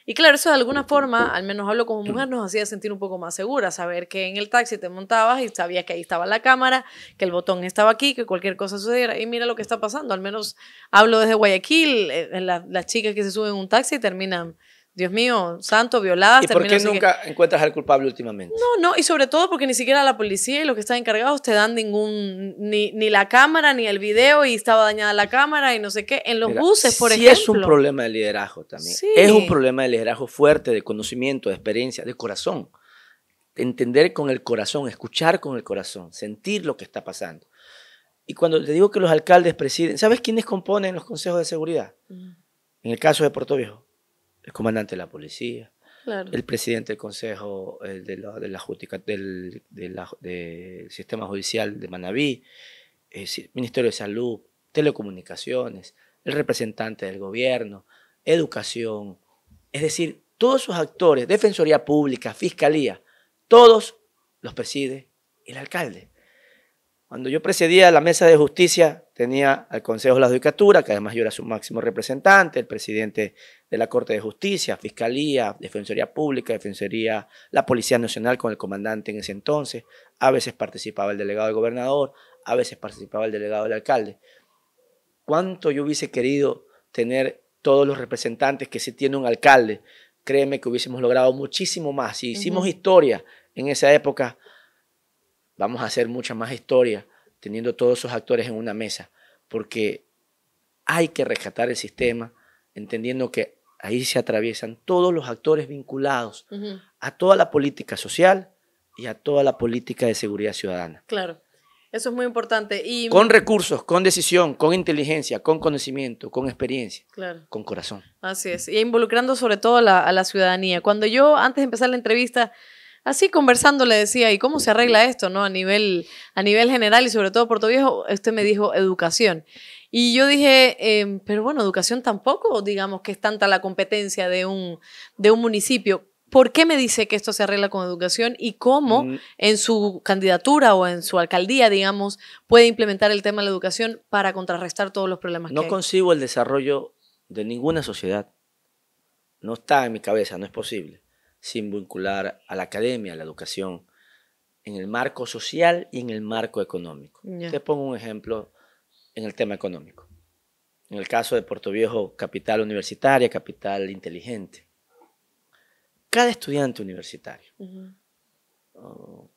Y claro, eso de alguna forma, al menos hablo como mujer, nos hacía sentir un poco más seguras, saber que en el taxi te montabas y sabías que ahí estaba la cámara, que el botón estaba aquí, que cualquier cosa sucediera. Y mira lo que está pasando, al menos hablo desde Guayaquil, eh, las chicas que se suben a un taxi terminan Dios mío, santo, violadas. ¿Y por qué nunca encuentras al culpable últimamente? No, no, y sobre todo porque ni siquiera la policía y los que están encargados te dan ningún, ni, la cámara, ni el video, y estaba dañada la cámara y no sé qué. En los buses, por ejemplo. Sí, es un problema de liderazgo también. Es un problema de liderazgo fuerte, de conocimiento, de experiencia, de corazón. Entender con el corazón, escuchar con el corazón, sentir lo que está pasando. Y cuando te digo que los alcaldes presiden, ¿sabes quiénes componen los consejos de seguridad? En el caso de Puerto Viejo el comandante de la policía, el presidente del Consejo eh, de, la, de del Sistema Judicial de Manabí, el Ministerio de Salud, Telecomunicaciones, el representante del gobierno, Educación, es decir, todos sus actores, Defensoría Pública, Fiscalía, todos los preside el alcalde. Cuando yo presidía la mesa de justicia, tenía al Consejo de la Judicatura, que además yo era su máximo representante, el presidente de la Corte de Justicia, Fiscalía, Defensoría Pública, Defensoría, la Policía Nacional con el comandante en ese entonces. A veces participaba el delegado del gobernador, a veces participaba el delegado del alcalde. ¿Cuánto yo hubiese querido tener todos los representantes que se tiene un alcalde? Créeme que hubiésemos logrado muchísimo más. Si hicimos historia en esa época, vamos a hacer mucha más historia teniendo todos esos actores en una mesa, porque hay que rescatar el sistema, entendiendo que ahí se atraviesan todos los actores vinculados a toda la política social y a toda la política de seguridad ciudadana. Claro, eso es muy importante. Y... Con recursos, con decisión, con inteligencia, con conocimiento, con experiencia, claro. con corazón. Así es, y involucrando sobre todo a la, a la ciudadanía. Cuando yo, antes de empezar la entrevista, Así conversando le decía, ¿y cómo se arregla esto, no? A nivel, a nivel general y sobre todo Puerto Viejo, usted me dijo educación. Y yo dije, em, pero bueno, educación tampoco, digamos que es tanta la competencia de un, de un municipio. ¿Por qué me dice que esto se arregla con educación y cómo mm. en su candidatura o en su alcaldía, digamos, puede implementar el tema de la educación para contrarrestar todos los problemas no que No consigo el desarrollo de ninguna sociedad. No está en mi cabeza, no es posible sin vincular a la academia, a la educación, en el marco social y en el marco económico. Te pongo un ejemplo en el tema económico. En el caso de Puerto Viejo, capital universitaria, capital inteligente. Cada estudiante universitario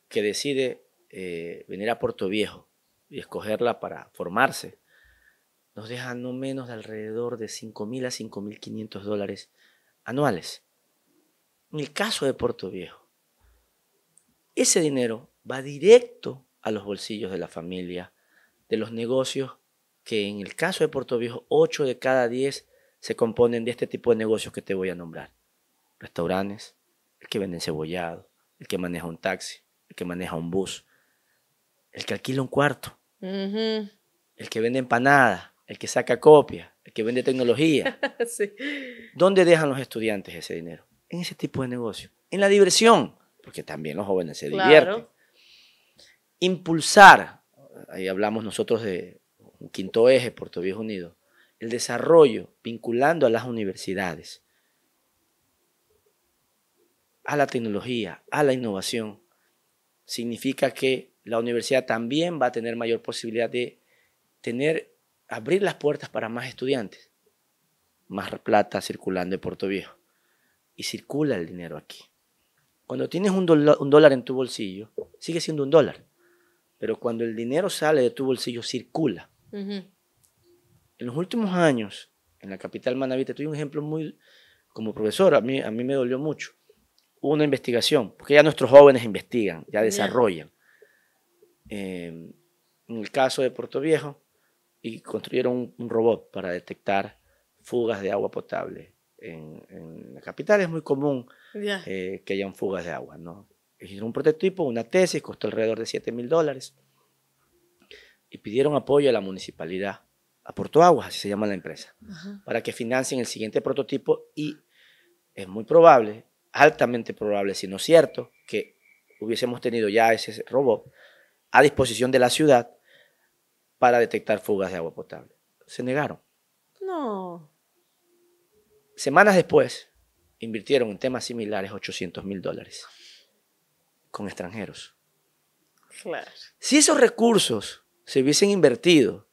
que decide eh, venir a Puerto Viejo y escogerla para formarse, nos deja no menos de alrededor de 5.000 a 5.500 dólares anuales en el caso de Puerto Viejo, ese dinero va directo a los bolsillos de la familia, de los negocios, que en el caso de Puerto Viejo, 8 de cada 10 se componen de este tipo de negocios que te voy a nombrar. Restaurantes, el que vende cebollado, el que maneja un taxi, el que maneja un bus, el que alquila un cuarto, el que vende empanadas, el que saca copia, el que vende tecnología. ¿Dónde dejan los estudiantes ese dinero? en ese tipo de negocio, en la diversión, porque también los jóvenes se divierten. Impulsar, ahí hablamos nosotros de un quinto eje, Puerto Viejo Unido, el desarrollo vinculando a las universidades, a la tecnología, a la innovación, significa que la universidad también va a tener mayor posibilidad de tener, abrir las puertas para más estudiantes, más plata circulando en Puerto Viejo y circula el dinero aquí. Cuando tienes un, dólar en tu bolsillo, sigue siendo un dólar. Pero cuando el dinero sale de tu bolsillo, circula. En los últimos años, en la capital manavita, tuve un ejemplo muy, como profesor, a mí, a mí me dolió mucho. Hubo una investigación, porque ya nuestros jóvenes investigan, ya desarrollan. Em, en el caso de Puerto Viejo, y construyeron un robot para detectar fugas de agua potable en, la capital es muy común eh, que hayan fugas de agua, ¿no? Hicieron un prototipo, una tesis, costó alrededor de 7 mil dólares. Y pidieron apoyo a la municipalidad, a Porto Aguas, así se llama la empresa, para que financien el siguiente prototipo. Y es muy probable, altamente probable, si no cierto, que hubiésemos tenido ya ese robot a disposición de la ciudad para detectar fugas de agua potable. Se negaron. Semanas después, invirtieron en temas similares 800 mil dólares con extranjeros. Si esos recursos se hubiesen invertido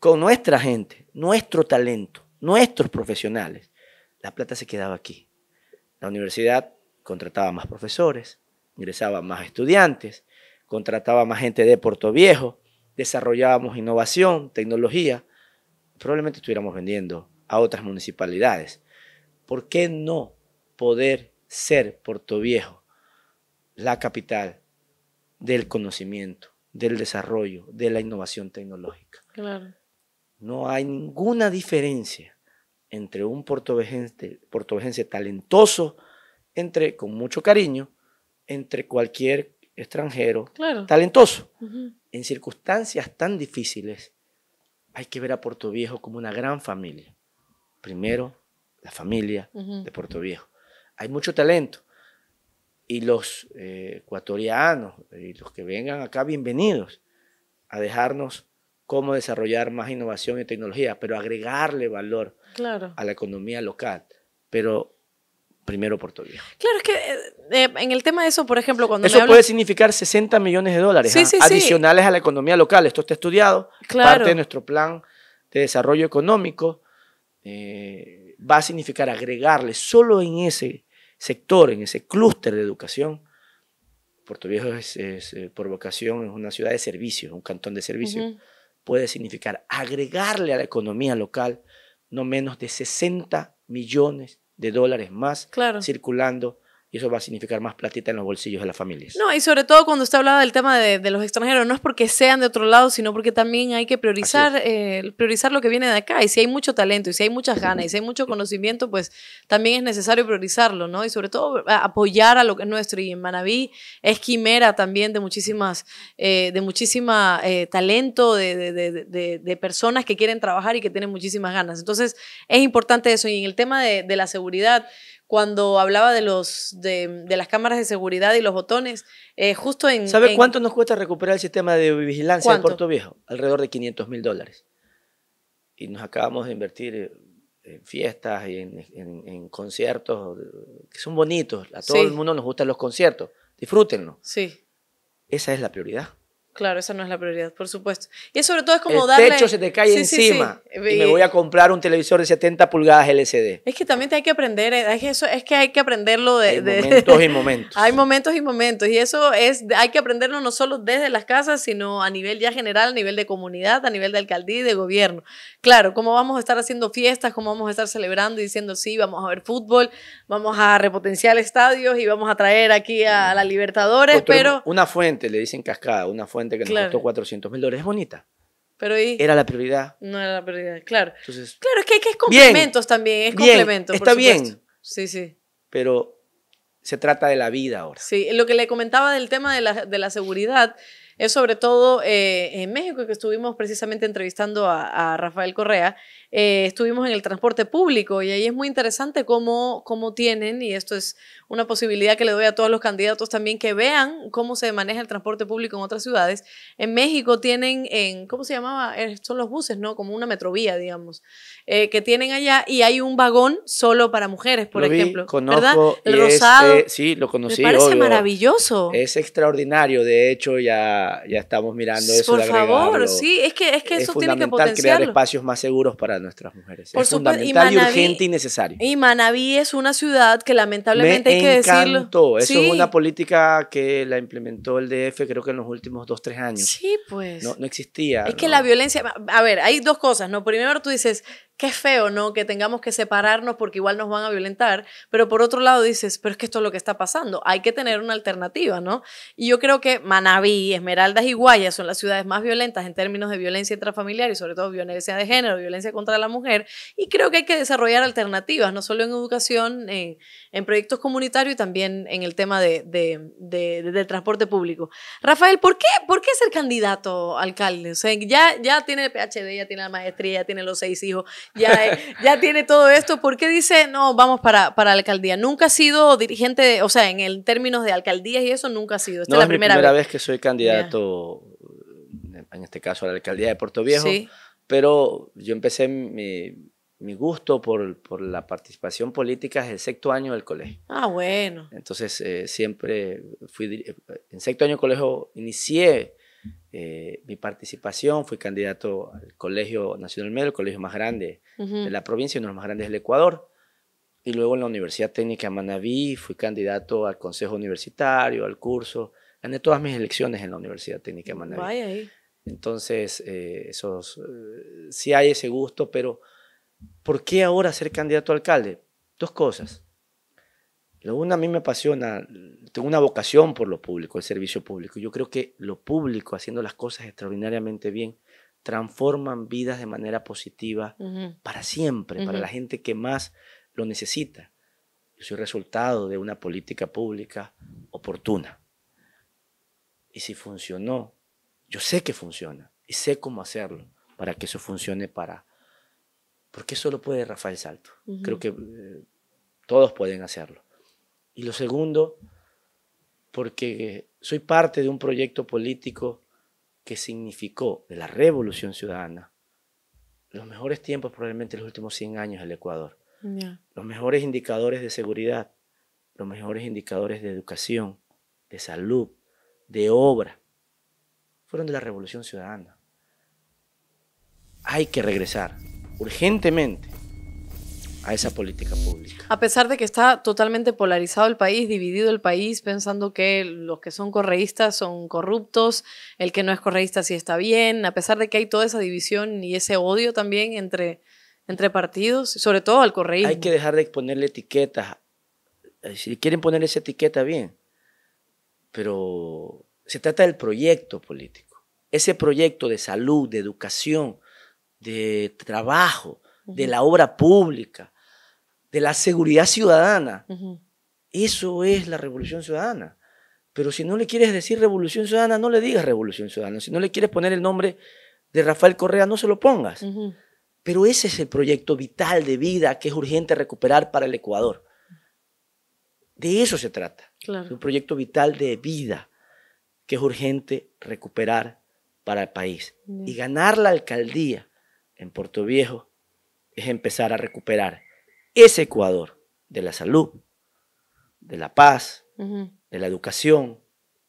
con nuestra gente, nuestro talento, nuestros profesionales, la plata se quedaba aquí. La universidad contrataba más profesores, ingresaba más estudiantes, contrataba más gente de Puerto Viejo, desarrollábamos innovación, tecnología, probablemente estuviéramos vendiendo a otras municipalidades. ¿Por qué no poder ser Puerto Viejo la capital del conocimiento, del desarrollo, de la innovación tecnológica? No hay ninguna diferencia entre un portovejense, talentoso, entre con mucho cariño, entre cualquier extranjero talentoso. En circunstancias tan difíciles, hay que ver a Puerto Viejo como una gran familia primero la familia de Puerto Viejo. Hay mucho talento. Y los eh, ecuatorianos y los que vengan acá, bienvenidos a dejarnos cómo desarrollar más innovación y tecnología, pero agregarle valor a la economía local. Pero primero Puerto Viejo. Claro, es que eh, eh, en el tema de eso, por ejemplo, cuando... Eso puede significar 60 millones de dólares ¿ah? adicionales a la economía local. Esto está estudiado, claro. parte de nuestro plan de desarrollo económico eh, va a significar agregarle solo en ese sector, en ese clúster de educación. Puerto Viejo es, eh, por vocación es una ciudad de servicio, un cantón de servicio. Puede significar agregarle a la economía local no menos de 60 millones de dólares más circulando y eso va a significar más platita en los bolsillos de las familias. No, y sobre todo cuando usted hablaba del tema de, los extranjeros, no es porque sean de otro lado, sino porque también hay que priorizar, eh, priorizar lo que viene de acá. Y si hay mucho talento, y si hay muchas ganas, y si hay mucho conocimiento, pues también es necesario priorizarlo, ¿no? Y sobre todo apoyar a lo que es nuestro. Y en Manaví es quimera también de muchísimas, eh, de muchísima eh, talento, de, de, de, personas que quieren trabajar y que tienen muchísimas ganas. Entonces, es importante eso. Y en el tema de la seguridad, cuando hablaba de, los, de, las cámaras de seguridad y los botones, eh, justo en... ¿Sabe cuánto nos cuesta recuperar el sistema de vigilancia en Puerto Viejo? Alrededor de 500 mil dólares. Y nos acabamos de invertir eh, en fiestas y en, conciertos que son bonitos. A todo el mundo nos gustan los conciertos. Disfrútenlo. Sí. Esa es la prioridad. Claro, esa no es la prioridad, por supuesto. Y sobre todo es como dar darle... El techo se te cae encima y me voy a comprar un televisor de 70 pulgadas LCD. Es que también te hay que aprender, eh, es que, eso, es que hay que aprenderlo de... Hay momentos y momentos. Hay momentos y momentos, y eso es, hay que aprenderlo no solo desde las casas, sino a nivel ya general, a nivel de comunidad, a nivel de alcaldía y de gobierno. Claro, cómo vamos a estar haciendo fiestas, cómo vamos a estar celebrando y diciendo, sí, vamos a ver fútbol, vamos a repotenciar estadios y vamos a traer aquí a la Libertadores, pero... Una fuente, le dicen cascada, una fuente que nos costó 400 mil dólares, es bonita. Era la prioridad. No era la prioridad, claro. claro, es que, que es complementos también, es bien, Está bien. Sí, sí. Pero se trata de la vida ahora. Sí, lo que le comentaba del tema de la, seguridad es sobre todo eh, en México, que estuvimos precisamente entrevistando a, a Rafael Correa, eh, estuvimos en el transporte público y ahí es muy interesante cómo, cómo tienen, y esto es una posibilidad que le doy a todos los candidatos también, que vean cómo se maneja el transporte público en otras ciudades. En México tienen, en, ¿cómo se llamaba? Eh, son los buses, ¿no? Como una metrovía, digamos, eh, que tienen allá y hay un vagón solo para mujeres, por ejemplo. ¿Verdad? El rosado. sí, lo conocí. Me parece maravilloso. Es extraordinario, de hecho ya, ya estamos mirando eso. Por favor, sí, es que, es que eso tiene que potenciar. crear espacios más seguros para nuestras mujeres. Por es fundamental y, urgente y necesario. Y Manaví es una ciudad que lamentablemente hay que encantó. decirlo. Eso es una política que la implementó el DF creo que en los últimos dos, tres años. Sí, pues. No, existía. Es que la violencia, a ver, hay dos cosas, ¿no? Primero tú dices, qué feo, ¿no? Que tengamos que separarnos porque igual nos van a violentar, pero por otro lado dices, pero es que esto es lo que está pasando, hay que tener una alternativa, ¿no? Y yo creo que Manabí, Esmeraldas y Guayas son las ciudades más violentas en términos de violencia intrafamiliar y sobre todo violencia de género, violencia contra la mujer, y creo que hay que desarrollar alternativas, no solo en educación, en, proyectos comunitarios y también en el tema de, de, transporte público. Rafael, ¿por qué, ¿por qué ser candidato alcalde? ya, ya tiene el PhD, ya tiene la maestría, ya tiene los seis hijos ya, eh, ya tiene todo esto. ¿Por qué dice, no, vamos para, para la alcaldía? Nunca ha sido dirigente, o sea, en el términos de alcaldías y eso, nunca ha sido. Esta no, es, la primera, vez. que soy candidato, en este caso a la alcaldía de Puerto Viejo. Pero yo empecé mi, mi gusto por, por, la participación política desde el sexto año del colegio. Ah, bueno. Entonces, eh, siempre fui, en sexto año del colegio inicié eh, mi participación, fui candidato al Colegio Nacional Medio, el colegio más grande de la provincia, uno de los más grandes del Ecuador. Y luego en la Universidad Técnica Manaví fui candidato al Consejo Universitario, al curso. Gané todas mis elecciones en la Universidad Técnica Manaví. Entonces, eh, esos, eh, sí hay ese gusto, pero ¿por qué ahora ser candidato a alcalde? Dos cosas. Lo uno a mí me apasiona, tengo una vocación por lo público, el servicio público. Yo creo que lo público, haciendo las cosas extraordinariamente bien, transforman vidas de manera positiva para siempre, para la gente que más lo necesita. Yo soy resultado de una política pública oportuna. Y si funcionó, yo sé que funciona y sé cómo hacerlo para que eso funcione para... Porque eso lo puede Rafael Salto. Creo que eh, todos pueden hacerlo. Y lo segundo, porque soy parte de un proyecto político que significó de la revolución ciudadana, los mejores tiempos probablemente los últimos 100 años del Ecuador, los mejores indicadores de seguridad, los mejores indicadores de educación, de salud, de obra, fueron de la revolución ciudadana. Hay que regresar urgentemente a esa política pública. A pesar de que está totalmente polarizado el país, dividido el país, pensando que los que son correístas son corruptos, el que no es correísta sí está bien, a pesar de que hay toda esa división y ese odio también entre, entre partidos, sobre todo al correísmo. Hay que dejar de ponerle etiquetas. Eh, si quieren poner esa etiqueta, bien. Pero se trata del proyecto político. Ese proyecto de salud, de educación, de trabajo, de la obra pública, de la seguridad ciudadana. Eso es la revolución ciudadana. Pero si no le quieres decir revolución ciudadana, no le digas revolución ciudadana. Si no le quieres poner el nombre de Rafael Correa, no se lo pongas. Pero ese es el proyecto vital de vida que es urgente recuperar para el Ecuador. De eso se trata. un proyecto vital de vida que es urgente recuperar para el país. Y ganar la alcaldía en Puerto Viejo es empezar a recuperar ese Ecuador de la salud, de la paz, de la educación,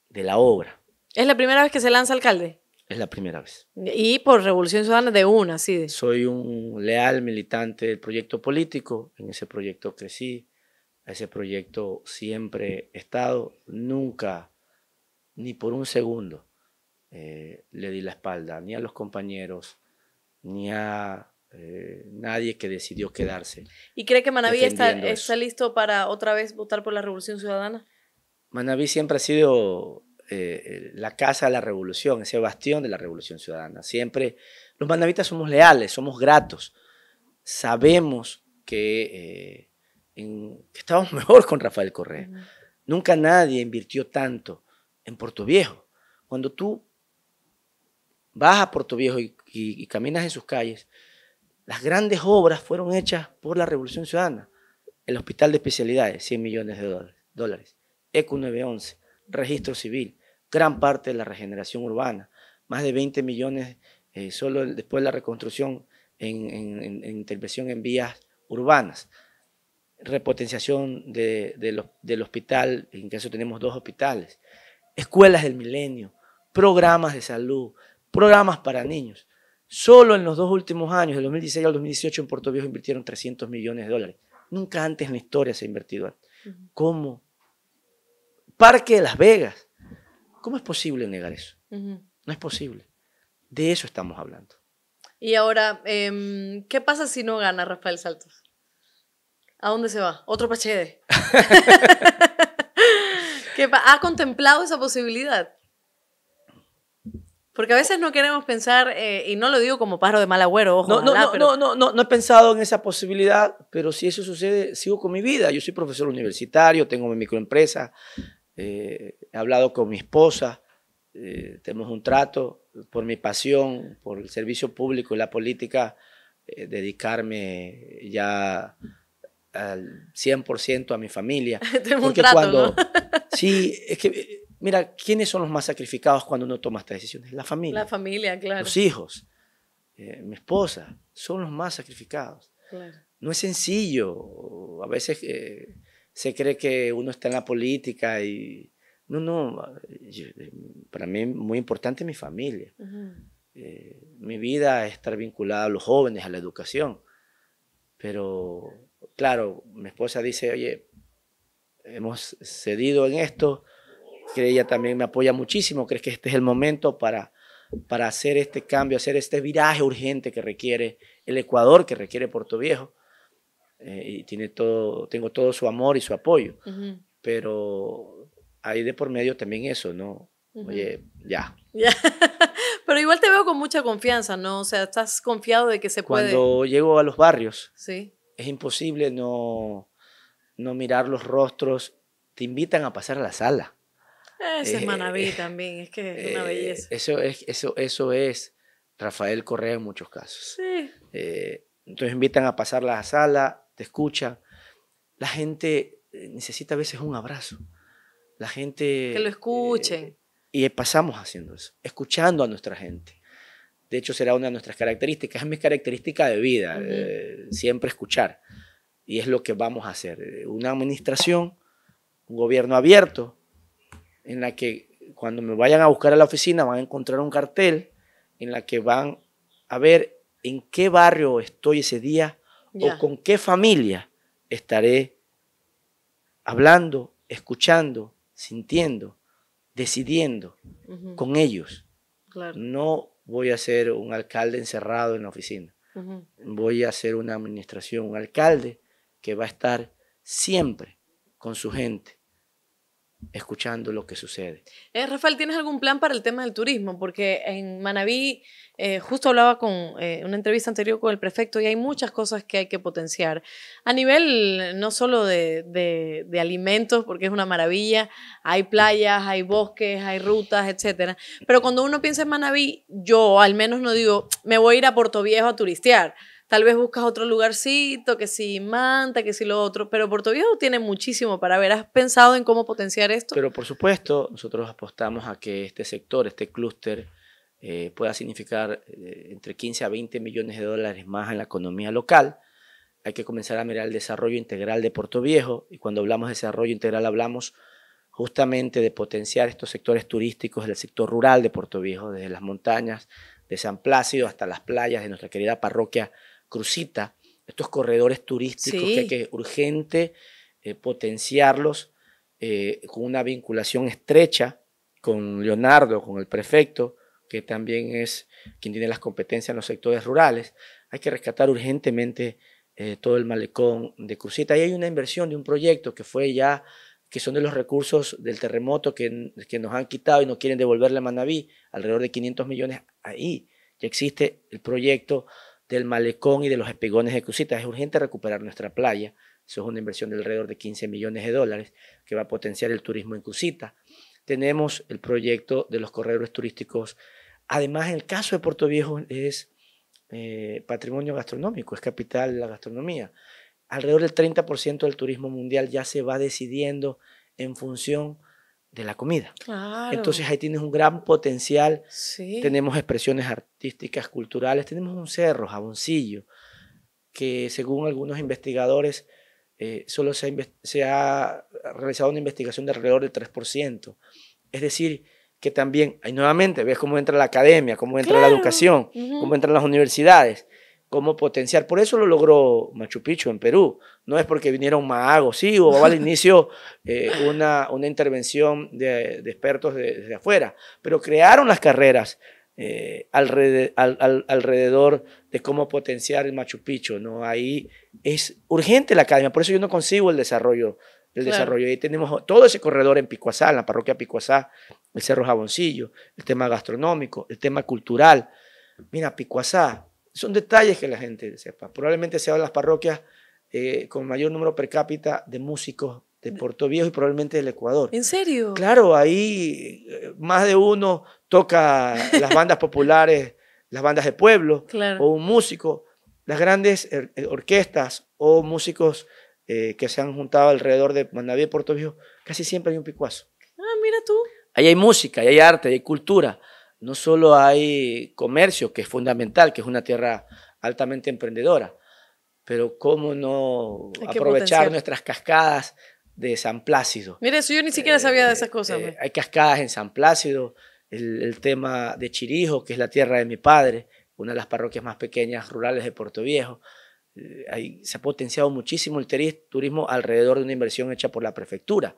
de la obra. ¿Es la primera vez que se lanza alcalde? Es la primera vez. Y por Revolución Ciudadana de una, sí. Soy un leal militante del proyecto político, en ese proyecto crecí, a ese proyecto siempre he estado, nunca, ni por un segundo, eh, le di la espalda, ni a los compañeros, ni a eh, nadie que decidió quedarse. ¿Y cree que Manaví está, está listo para otra vez votar por la Revolución Ciudadana? Manaví siempre ha sido eh, eh, la casa de la revolución, ese bastión de la revolución ciudadana. Siempre los manavitas somos leales, somos gratos, sabemos que, en, que estábamos mejor con Rafael Correa. Nunca nadie invirtió tanto en Puerto Viejo. Cuando tú vas a Puerto Viejo y caminas en sus calles, las grandes obras fueron hechas por la Revolución Ciudadana. El Hospital de Especialidades, 100 millones de dólares. ECU e 911, Registro Civil, gran parte de la regeneración urbana, más de 20 millones eh, solo después de la reconstrucción en, intervención en vías urbanas, repotenciación del hospital, en caso tenemos dos hospitales, escuelas del milenio, programas de salud, programas para niños. Solo en los dos últimos años, del 2016 al 2018, en Puerto Viejo invirtieron 300 millones de dólares. Nunca antes en la historia se ha invertido. ¿Cómo? Parque de Las Vegas. ¿Cómo es posible negar eso? No es posible. De eso estamos hablando. Y ahora, em, ¿qué pasa si no gana Rafael Saltos? ¿A dónde se va? Otro Pachede. ¿Ha contemplado esa posibilidad? Porque a veces no queremos pensar, eh, y no lo digo como paro de mal agüero, ojo. No, no, no, no, no, he pensado en esa posibilidad, pero si eso sucede, sigo con mi vida. Yo soy profesor universitario, tengo mi microempresa, eh, he hablado con mi esposa, eh, tenemos un trato por mi pasión, por el servicio público y la política, dedicarme ya al 100% a mi familia. un trato, ¿no? sí, es que Mira, ¿quiénes son los más sacrificados cuando uno toma estas decisiones? La familia. La familia, claro. Los hijos, eh, mi esposa, son los más sacrificados. Claro. No es sencillo. A veces eh, se cree que uno está en la política y... No, no, para mí muy importante mi familia. Eh, mi vida es estar vinculada a los jóvenes, a la educación. Pero, claro, mi esposa dice, oye, hemos cedido en esto, que ella también me apoya muchísimo, crees que este es el momento para, para hacer este cambio, hacer este viraje urgente que requiere el Ecuador, que requiere Puerto Viejo. Eh, y tiene todo, tengo todo su amor y su apoyo. Pero ahí de por medio también eso, ¿no? Oye, ya. Pero igual te veo con mucha confianza, ¿no? O sea, estás confiado de que se puede. Cuando llego a los barrios, es imposible no, no mirar los rostros. Te invitan a pasar a la sala. Es eh, eh, Manaví eh, también, es que es una belleza. Eso es, eso, eso es Rafael Correa en muchos casos. Sí. entonces invitan a pasar a sala, te escucha La gente necesita a veces un abrazo. La gente... Que lo escuchen. y pasamos haciendo eso, escuchando a nuestra gente. De hecho, será una de nuestras características, es mi característica de vida, siempre escuchar. Y es lo que vamos a hacer. Una administración, un gobierno abierto, en la que cuando me vayan a buscar a la oficina van a encontrar un cartel en la que van a ver en qué barrio estoy ese día o con qué familia estaré hablando, escuchando, sintiendo, decidiendo con ellos. No voy a ser un alcalde encerrado en la oficina. Voy a ser una administración, un alcalde que va a estar siempre con su gente, escuchando lo que sucede. Eh, Rafael, ¿tienes algún plan para el tema del turismo? Porque en Manabí, eh, justo hablaba con eh, una entrevista anterior con el prefecto y hay muchas cosas que hay que potenciar. A nivel no solo de, alimentos, porque es una maravilla, hay playas, hay bosques, hay rutas, etc. Pero cuando uno piensa en Manabí, yo al menos no digo, me voy a ir a Puerto Viejo a turistear Tal vez buscas otro lugarcito, que si manta, que si lo otro, pero Puerto Viejo tiene muchísimo para ver. ¿Has pensado en cómo potenciar esto? Pero por supuesto, nosotros apostamos a que este sector, este clúster, eh, pueda significar eh, entre 15 a 20 millones de dólares más en la economía local. Hay que comenzar a mirar el desarrollo integral de Puerto Viejo y cuando hablamos de desarrollo integral hablamos justamente de potenciar estos sectores turísticos del sector rural de Puerto Viejo, desde las montañas de San Plácido hasta las playas de nuestra querida parroquia Crucita, estos corredores turísticos que hay que urgente eh, potenciarlos eh, con una vinculación estrecha con Leonardo, con el prefecto, que también es quien tiene las competencias en los sectores rurales. Hay que rescatar urgentemente eh, todo el malecón de Crucita. Ahí hay una inversión de un proyecto que fue ya, que son de los recursos del terremoto que, que nos han quitado y no quieren devolverle a Manaví, alrededor de 500 millones ahí. Ya existe el proyecto del malecón y de los espigones de Cusita. Es urgente recuperar nuestra playa. Eso es una inversión de alrededor de 15 millones de dólares que va a potenciar el turismo en Cusita. Tenemos el proyecto de los corredores turísticos. Además, el caso de Puerto Viejo es eh, patrimonio gastronómico, es capital de la gastronomía. Alrededor del 30% del turismo mundial ya se va decidiendo en función de la comida. Entonces ahí tienes un gran potencial. Tenemos expresiones artísticas, culturales, tenemos un cerro, jaboncillo, que según algunos investigadores eh, solo se ha, realizado una investigación de alrededor del 3%. Es decir, que también, hay nuevamente, ves cómo entra la academia, cómo entra la educación, cómo entran las universidades cómo potenciar. Por eso lo logró Machu Picchu en Perú. No es porque vinieron magos, sí, o al inicio eh, una, una intervención de, expertos desde de afuera, pero crearon las carreras eh, alrededor, de cómo potenciar el Machu Picchu. ¿no? Ahí es urgente la academia, por eso yo no consigo el desarrollo. El desarrollo. Ahí tenemos todo ese corredor en Picuasá, en la parroquia Picuasá, el Cerro Jaboncillo, el tema gastronómico, el tema cultural. Mira, Picuasá. Son detalles que la gente sepa. Probablemente sean las parroquias eh, con mayor número per cápita de músicos de Puerto Viejo y probablemente del Ecuador. ¿En serio? Claro, ahí eh, más de uno toca las bandas populares, las bandas de pueblo, o un músico, las grandes er, eh, orquestas o músicos que se han juntado alrededor de Manaví y Puerto Viejo, casi siempre hay un picuazo. Ah, mira tú. Ahí hay música, ahí hay arte, ahí hay cultura no solo hay comercio, que es fundamental, que es una tierra altamente emprendedora, pero cómo no aprovechar nuestras cascadas de San Plácido. Mire, eso yo ni siquiera sabía de eh, esas cosas. Eh, hay cascadas en San Plácido, el, tema de Chirijo, que es la tierra de mi padre, una de las parroquias más pequeñas rurales de Puerto Viejo. Eh, ahí se ha potenciado muchísimo el turismo alrededor de una inversión hecha por la prefectura,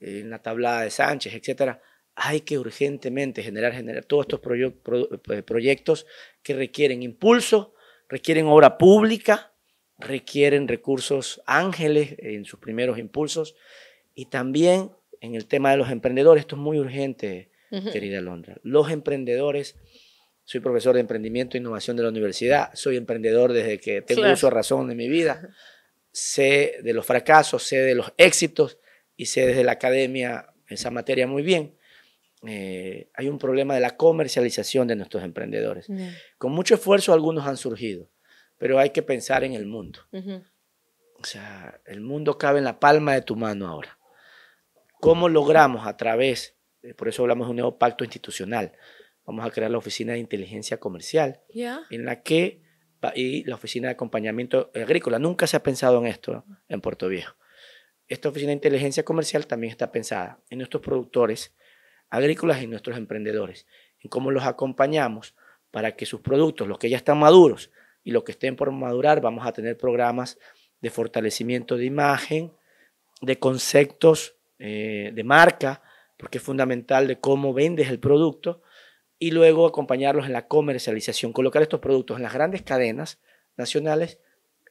en la tablada de Sánchez, etcétera hay que urgentemente generar, generar todos estos pues, proyectos que requieren impulso, requieren obra pública, requieren recursos ángeles en sus primeros impulsos y también en el tema de los emprendedores, esto es muy urgente, querida Londra. Los emprendedores, soy profesor de emprendimiento e innovación de la universidad, soy emprendedor desde que tengo claro. uso razón de mi vida, sé de los fracasos, sé de los éxitos y sé desde la academia esa materia muy bien. Eh, hay un problema de la comercialización de nuestros emprendedores. Con mucho esfuerzo algunos han surgido, pero hay que pensar en el mundo. O sea, el mundo cabe en la palma de tu mano ahora. ¿Cómo logramos a través, eh, por eso hablamos de un nuevo pacto institucional, vamos a crear la Oficina de Inteligencia Comercial, en la que, y la Oficina de Acompañamiento Agrícola, nunca se ha pensado en esto en Puerto Viejo. Esta Oficina de Inteligencia Comercial también está pensada en nuestros productores, agrícolas y nuestros emprendedores, en cómo los acompañamos para que sus productos, los que ya están maduros y los que estén por madurar, vamos a tener programas de fortalecimiento de imagen, de conceptos eh, de marca, porque es fundamental de cómo vendes el producto, y luego acompañarlos en la comercialización, colocar estos productos en las grandes cadenas nacionales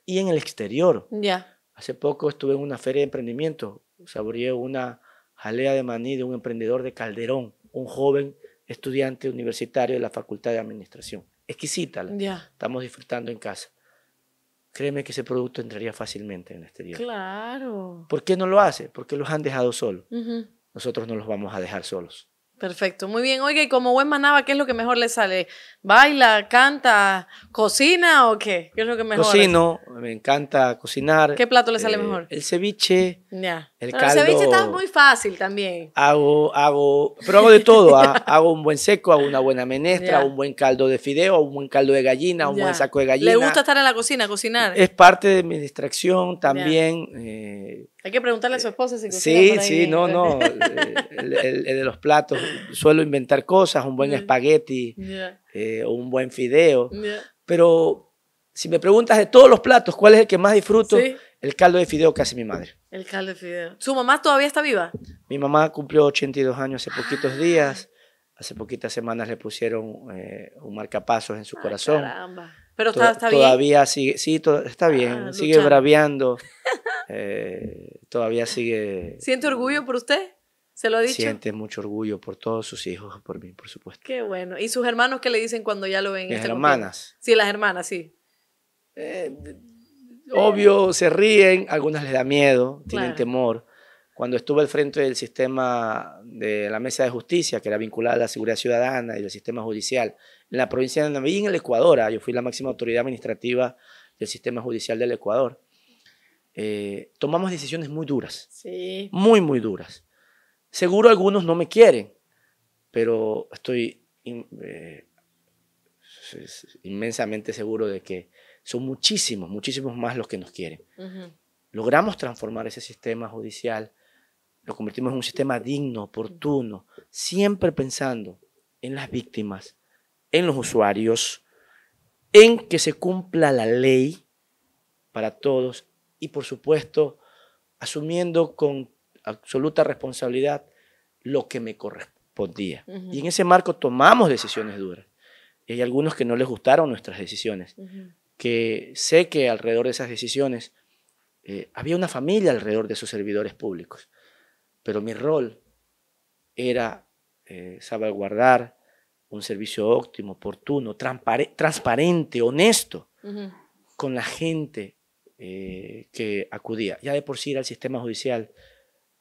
y en el exterior. Ya. Hace poco estuve en una feria de emprendimiento, saboreé una, jalea de maní de un emprendedor de Calderón, un joven estudiante universitario de la Facultad de Administración. Exquisita, estamos disfrutando en casa. Créeme que ese producto entraría fácilmente en este día. Claro. ¿Por qué no lo hace? Porque los han dejado solos. Nosotros no los vamos a dejar solos. Perfecto, muy bien. Oiga, y como buen manaba, ¿qué es lo que mejor le sale? ¿Baila, canta, cocina o qué? ¿Qué es lo que mejor? Cocino, me encanta cocinar. ¿Qué plato le sale eh, mejor? El ceviche. Ya. El ceviche está muy fácil también. Hago, hago, pero hago de todo. Ah, hago un buen seco, hago una buena menestra, un buen caldo de fideo, un buen caldo de gallina, un buen saco de gallina. ¿Le gusta estar en la cocina, cocinar? Es parte de mi distracción también. Hay que preguntarle a su esposa si Sí, sí, no, no. el, de los platos, suelo inventar cosas, un buen espagueti, eh, o un buen fideo. Pero si me preguntas de todos los platos, ¿cuál es el que más disfruto? El caldo de fideo que hace mi madre. El caldo de fideo. ¿Su mamá todavía está viva? Mi mamá cumplió 82 años hace poquitos ah. días. Hace poquitas semanas le pusieron eh, un marcapasos en su ah, corazón. Caramba. Pero está, está todavía sigue, sí, está bien, ah, sigue braviando, eh, todavía sigue. ¿Siente orgullo por usted? ¿Se lo ha dicho? Siente mucho orgullo por todos sus hijos, por mí, por supuesto. Qué bueno. ¿Y sus hermanos qué le dicen cuando ya lo ven? Las este hermanas. Sí, las hermanas, sí. Eh, obvio, eh, se ríen, algunas les da miedo, tienen temor. Cuando estuve al frente del sistema de la mesa de justicia, que era vinculada a la seguridad ciudadana y el sistema judicial, en la provincia de y en el Ecuador. Ah, yo fui la máxima autoridad administrativa del sistema judicial del Ecuador. Eh, tomamos decisiones muy duras. Muy, muy duras. Seguro algunos no me quieren, pero estoy eh, inmensamente seguro de que son muchísimos, muchísimos más los que nos quieren. Logramos transformar ese sistema judicial, lo convertimos en un sistema digno, oportuno, siempre pensando en las víctimas, en los usuarios, en que se cumpla la ley para todos y por supuesto asumiendo con absoluta responsabilidad lo que me correspondía. Y en ese marco tomamos decisiones duras. Y hay algunos que no les gustaron nuestras decisiones, que sé que alrededor de esas decisiones eh, había una familia alrededor de sus servidores públicos, pero mi rol era eh, salvaguardar un servicio óptimo, oportuno, transparente, honesto con la gente eh, que acudía. Ya de por sí ir al sistema judicial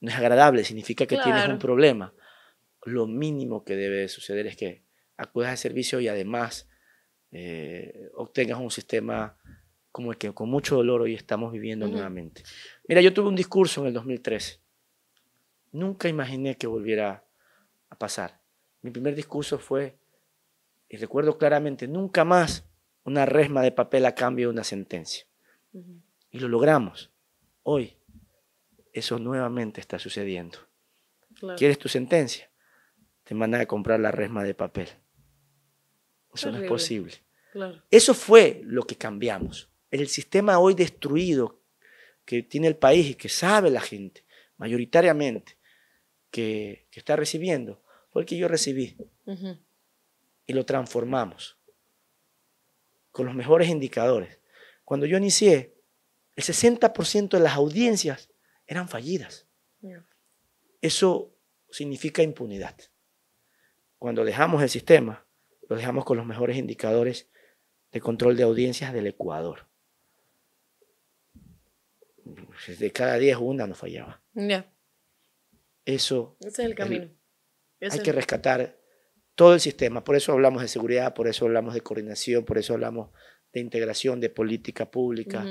no es agradable, significa que tienes un problema. Lo mínimo que debe suceder es que acudas al servicio y además eh, obtengas un sistema como el que con mucho dolor hoy estamos viviendo nuevamente. Mira, yo tuve un discurso en el 2013. Nunca imaginé que volviera a pasar mi primer discurso fue, y recuerdo claramente, nunca más una resma de papel a cambio de una sentencia. Y lo logramos. Hoy eso nuevamente está sucediendo. ¿Quieres tu sentencia? Te mandan a comprar la resma de papel. Eso no es posible. Eso fue lo que cambiamos. El sistema hoy destruido que tiene el país y que sabe la gente, mayoritariamente, que está recibiendo, que yo recibí. Y lo transformamos con los mejores indicadores. Cuando yo inicié, el 60% de las audiencias eran fallidas. Eso significa impunidad. Cuando dejamos el sistema, lo dejamos con los mejores indicadores de control de audiencias del Ecuador. De cada 10, una no fallaba. Eso. Ese es el camino. Hay que rescatar todo el sistema. Por eso hablamos de seguridad, por eso hablamos de coordinación, por eso hablamos de integración, de política pública,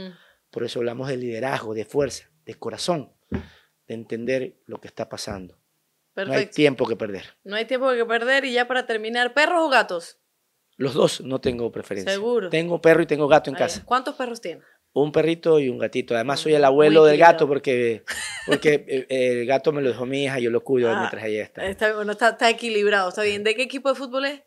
por eso hablamos de liderazgo, de fuerza, de corazón, de entender lo que está pasando. No hay tiempo que perder. No hay tiempo que perder y ya para terminar, ¿perros o gatos? Los dos no tengo preferencia. Seguro. Tengo perro y tengo gato en casa. ¿Cuántos perros tienes? un perrito y un gatito. Además, soy el ah, abuelo del gato porque, porque el gato me lo dejó mi hija, yo lo cuido ah, mientras ella está. Está, equilibrado, está bien. ¿De qué equipo de fútbol es?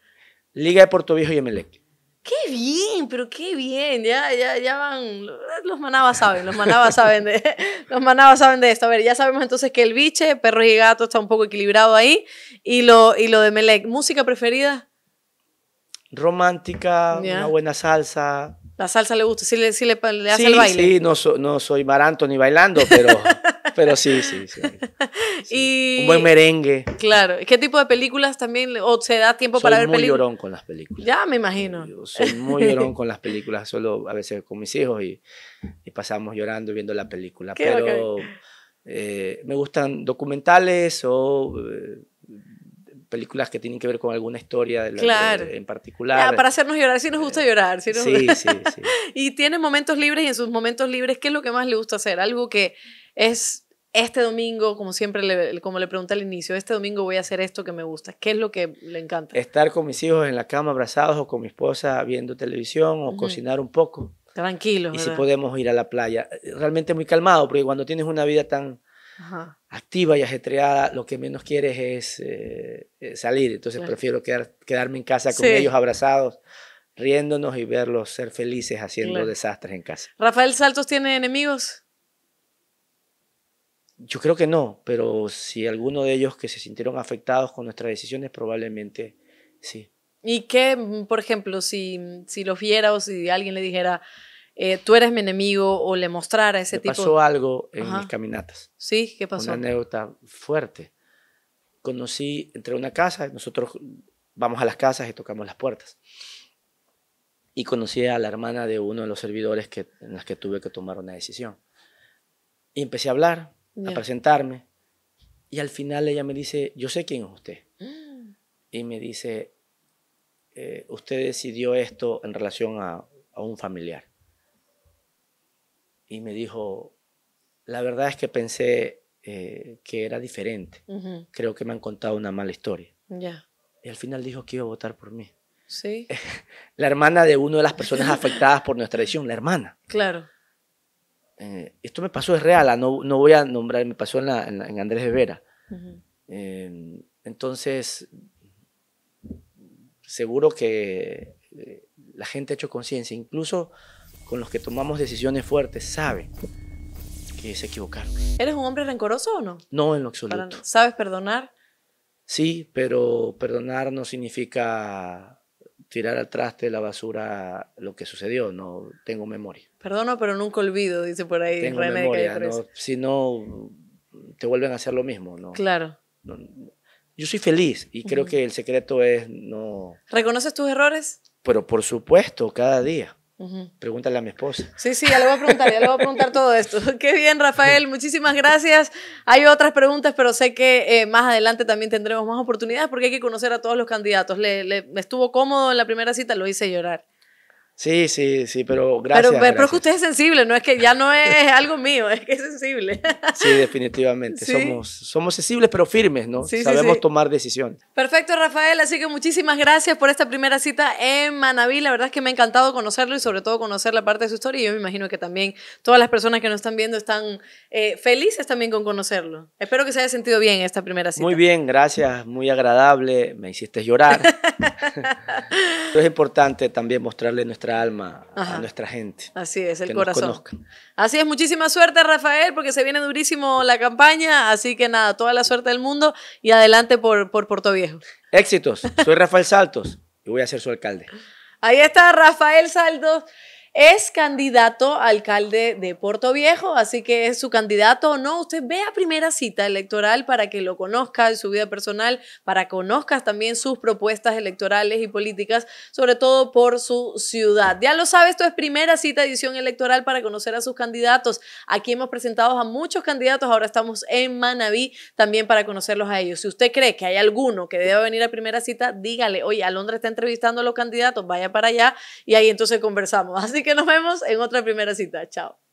Liga de Puerto Viejo y Emelec. ¡Qué bien! Pero qué bien. Ya, ya, ya van. Los manabas saben, los manabas saben de, los manabas saben de esto. A ver, ya sabemos entonces que el biche, perros y gato, está un poco equilibrado ahí. Y lo, y lo de Melec. ¿Música preferida? Romántica, una buena salsa la salsa le gusta, sí le, hace el baile. Sí, no, no soy maranto ni bailando, pero, pero sí, sí, sí. Un buen merengue. Claro. ¿Qué tipo de películas también, o se da tiempo para ver películas? Soy muy llorón con las películas. Ya, me imagino. Yo soy muy llorón con las películas, solo a veces con mis hijos y, pasamos llorando viendo la película. pero eh, me gustan documentales o... Eh, películas que tienen que ver con alguna historia de la, en particular. para hacernos llorar, si nos gusta eh, llorar. Sí, nos y tiene momentos libres y en sus momentos libres, ¿qué es lo que más le gusta hacer? Algo que es este domingo, como siempre, le, como le pregunté al inicio, este domingo voy a hacer esto que me gusta. ¿Qué es lo que le encanta? Estar con mis hijos en la cama abrazados o con mi esposa viendo televisión o cocinar un poco. Tranquilo. Y si podemos ir a la playa. Realmente muy calmado, porque cuando tienes una vida tan activa y ajetreada, lo que menos quieres es eh, eh, salir. Entonces prefiero quedarme en casa con ellos abrazados, riéndonos y verlos ser felices haciendo desastres en casa. ¿Rafael Saltos tiene enemigos? Yo creo que no, pero si alguno de ellos que se sintieron afectados con nuestras decisiones, probablemente sí. ¿Y qué, mm, por ejemplo, si, si los viera o si alguien le dijera, eh, tú eres mi enemigo o le mostrara ese tipo? me Pasó algo en mis caminatas. Sí, ¿qué pasó? Una anécdota fuerte. Conocí, entré una casa, nosotros vamos a las casas y tocamos las puertas. Y conocí a la hermana de uno de los servidores que, en las que tuve que tomar una decisión. Y empecé a hablar, a presentarme. Y al final ella me dice, yo sé quién es usted. Y me dice, eh, usted decidió esto en relación a un familiar y me dijo, la verdad es que pensé eh, que era diferente. Creo que me han contado una mala historia. Ya. Y al final dijo que iba a votar por mí. Sí. la hermana de una de las personas afectadas por nuestra decisión, la hermana. Claro. Eh, esto me pasó, es real, ah, no, no, voy a nombrar, me pasó en, en, Andrés de Vera. Eh, entonces, seguro que la gente ha hecho conciencia, incluso con los que tomamos decisiones fuertes saben que se equivocaron. ¿Eres un hombre rencoroso o no? No, en lo absoluto. ¿Sabes perdonar? Sí, pero perdonar no significa tirar al traste de la basura lo que sucedió, no tengo memoria. Perdono, pero nunca olvido, dice por ahí tengo memoria, no, Si no, te vuelven a hacer lo mismo, ¿no? Claro. yo soy feliz y creo que el secreto es no... ¿Reconoces tus errores? Pero por supuesto, cada día. Pregúntale a mi esposa. Sí, sí, ya le voy a preguntar, ya le voy a preguntar todo esto. Qué bien, Rafael, muchísimas gracias. Hay otras preguntas, pero sé que eh, más adelante también tendremos más oportunidades porque hay que conocer a todos los candidatos. Le, estuvo cómodo en la primera cita, lo hice llorar. Sí, sí, sí, pero gracias. Pero, es que usted es sensible, no es que ya no es algo mío, es que es sensible. Sí, definitivamente. Somos, somos sensibles, pero firmes, ¿no? Sabemos tomar decisiones. Perfecto, Rafael. Así que muchísimas gracias por esta primera cita en Manaví. La verdad es que me ha encantado conocerlo y sobre todo conocer la parte de su historia. Y yo me imagino que también todas las personas que nos están viendo están eh, felices también con conocerlo. Espero que se haya sentido bien esta primera cita. Muy bien, gracias. Muy agradable. Me hiciste llorar. es importante también mostrarle nuestra alma, a nuestra gente. Así es, el corazón. así es, muchísima suerte, Rafael, porque se viene durísimo la campaña. Así que nada, toda la suerte del mundo y adelante por, por Puerto Viejo. Éxitos. Soy Rafael Saltos y voy a ser su alcalde. Ahí está Rafael Saltos es candidato alcalde de Puerto Viejo, así que es su candidato o no. Usted ve a primera cita electoral para que lo conozca en su vida personal, para que conozcas también sus propuestas electorales y políticas, sobre todo por su ciudad. Ya lo sabe, esto es primera cita edición electoral para conocer a sus candidatos. Aquí hemos presentado a muchos candidatos, ahora estamos en Manabí también para conocerlos a ellos. Si usted cree que hay alguno que deba venir a primera cita, dígale, oye, Londres está entrevistando a los candidatos, vaya para allá y ahí entonces conversamos. Así que nos vemos en otra primera cita. Chao.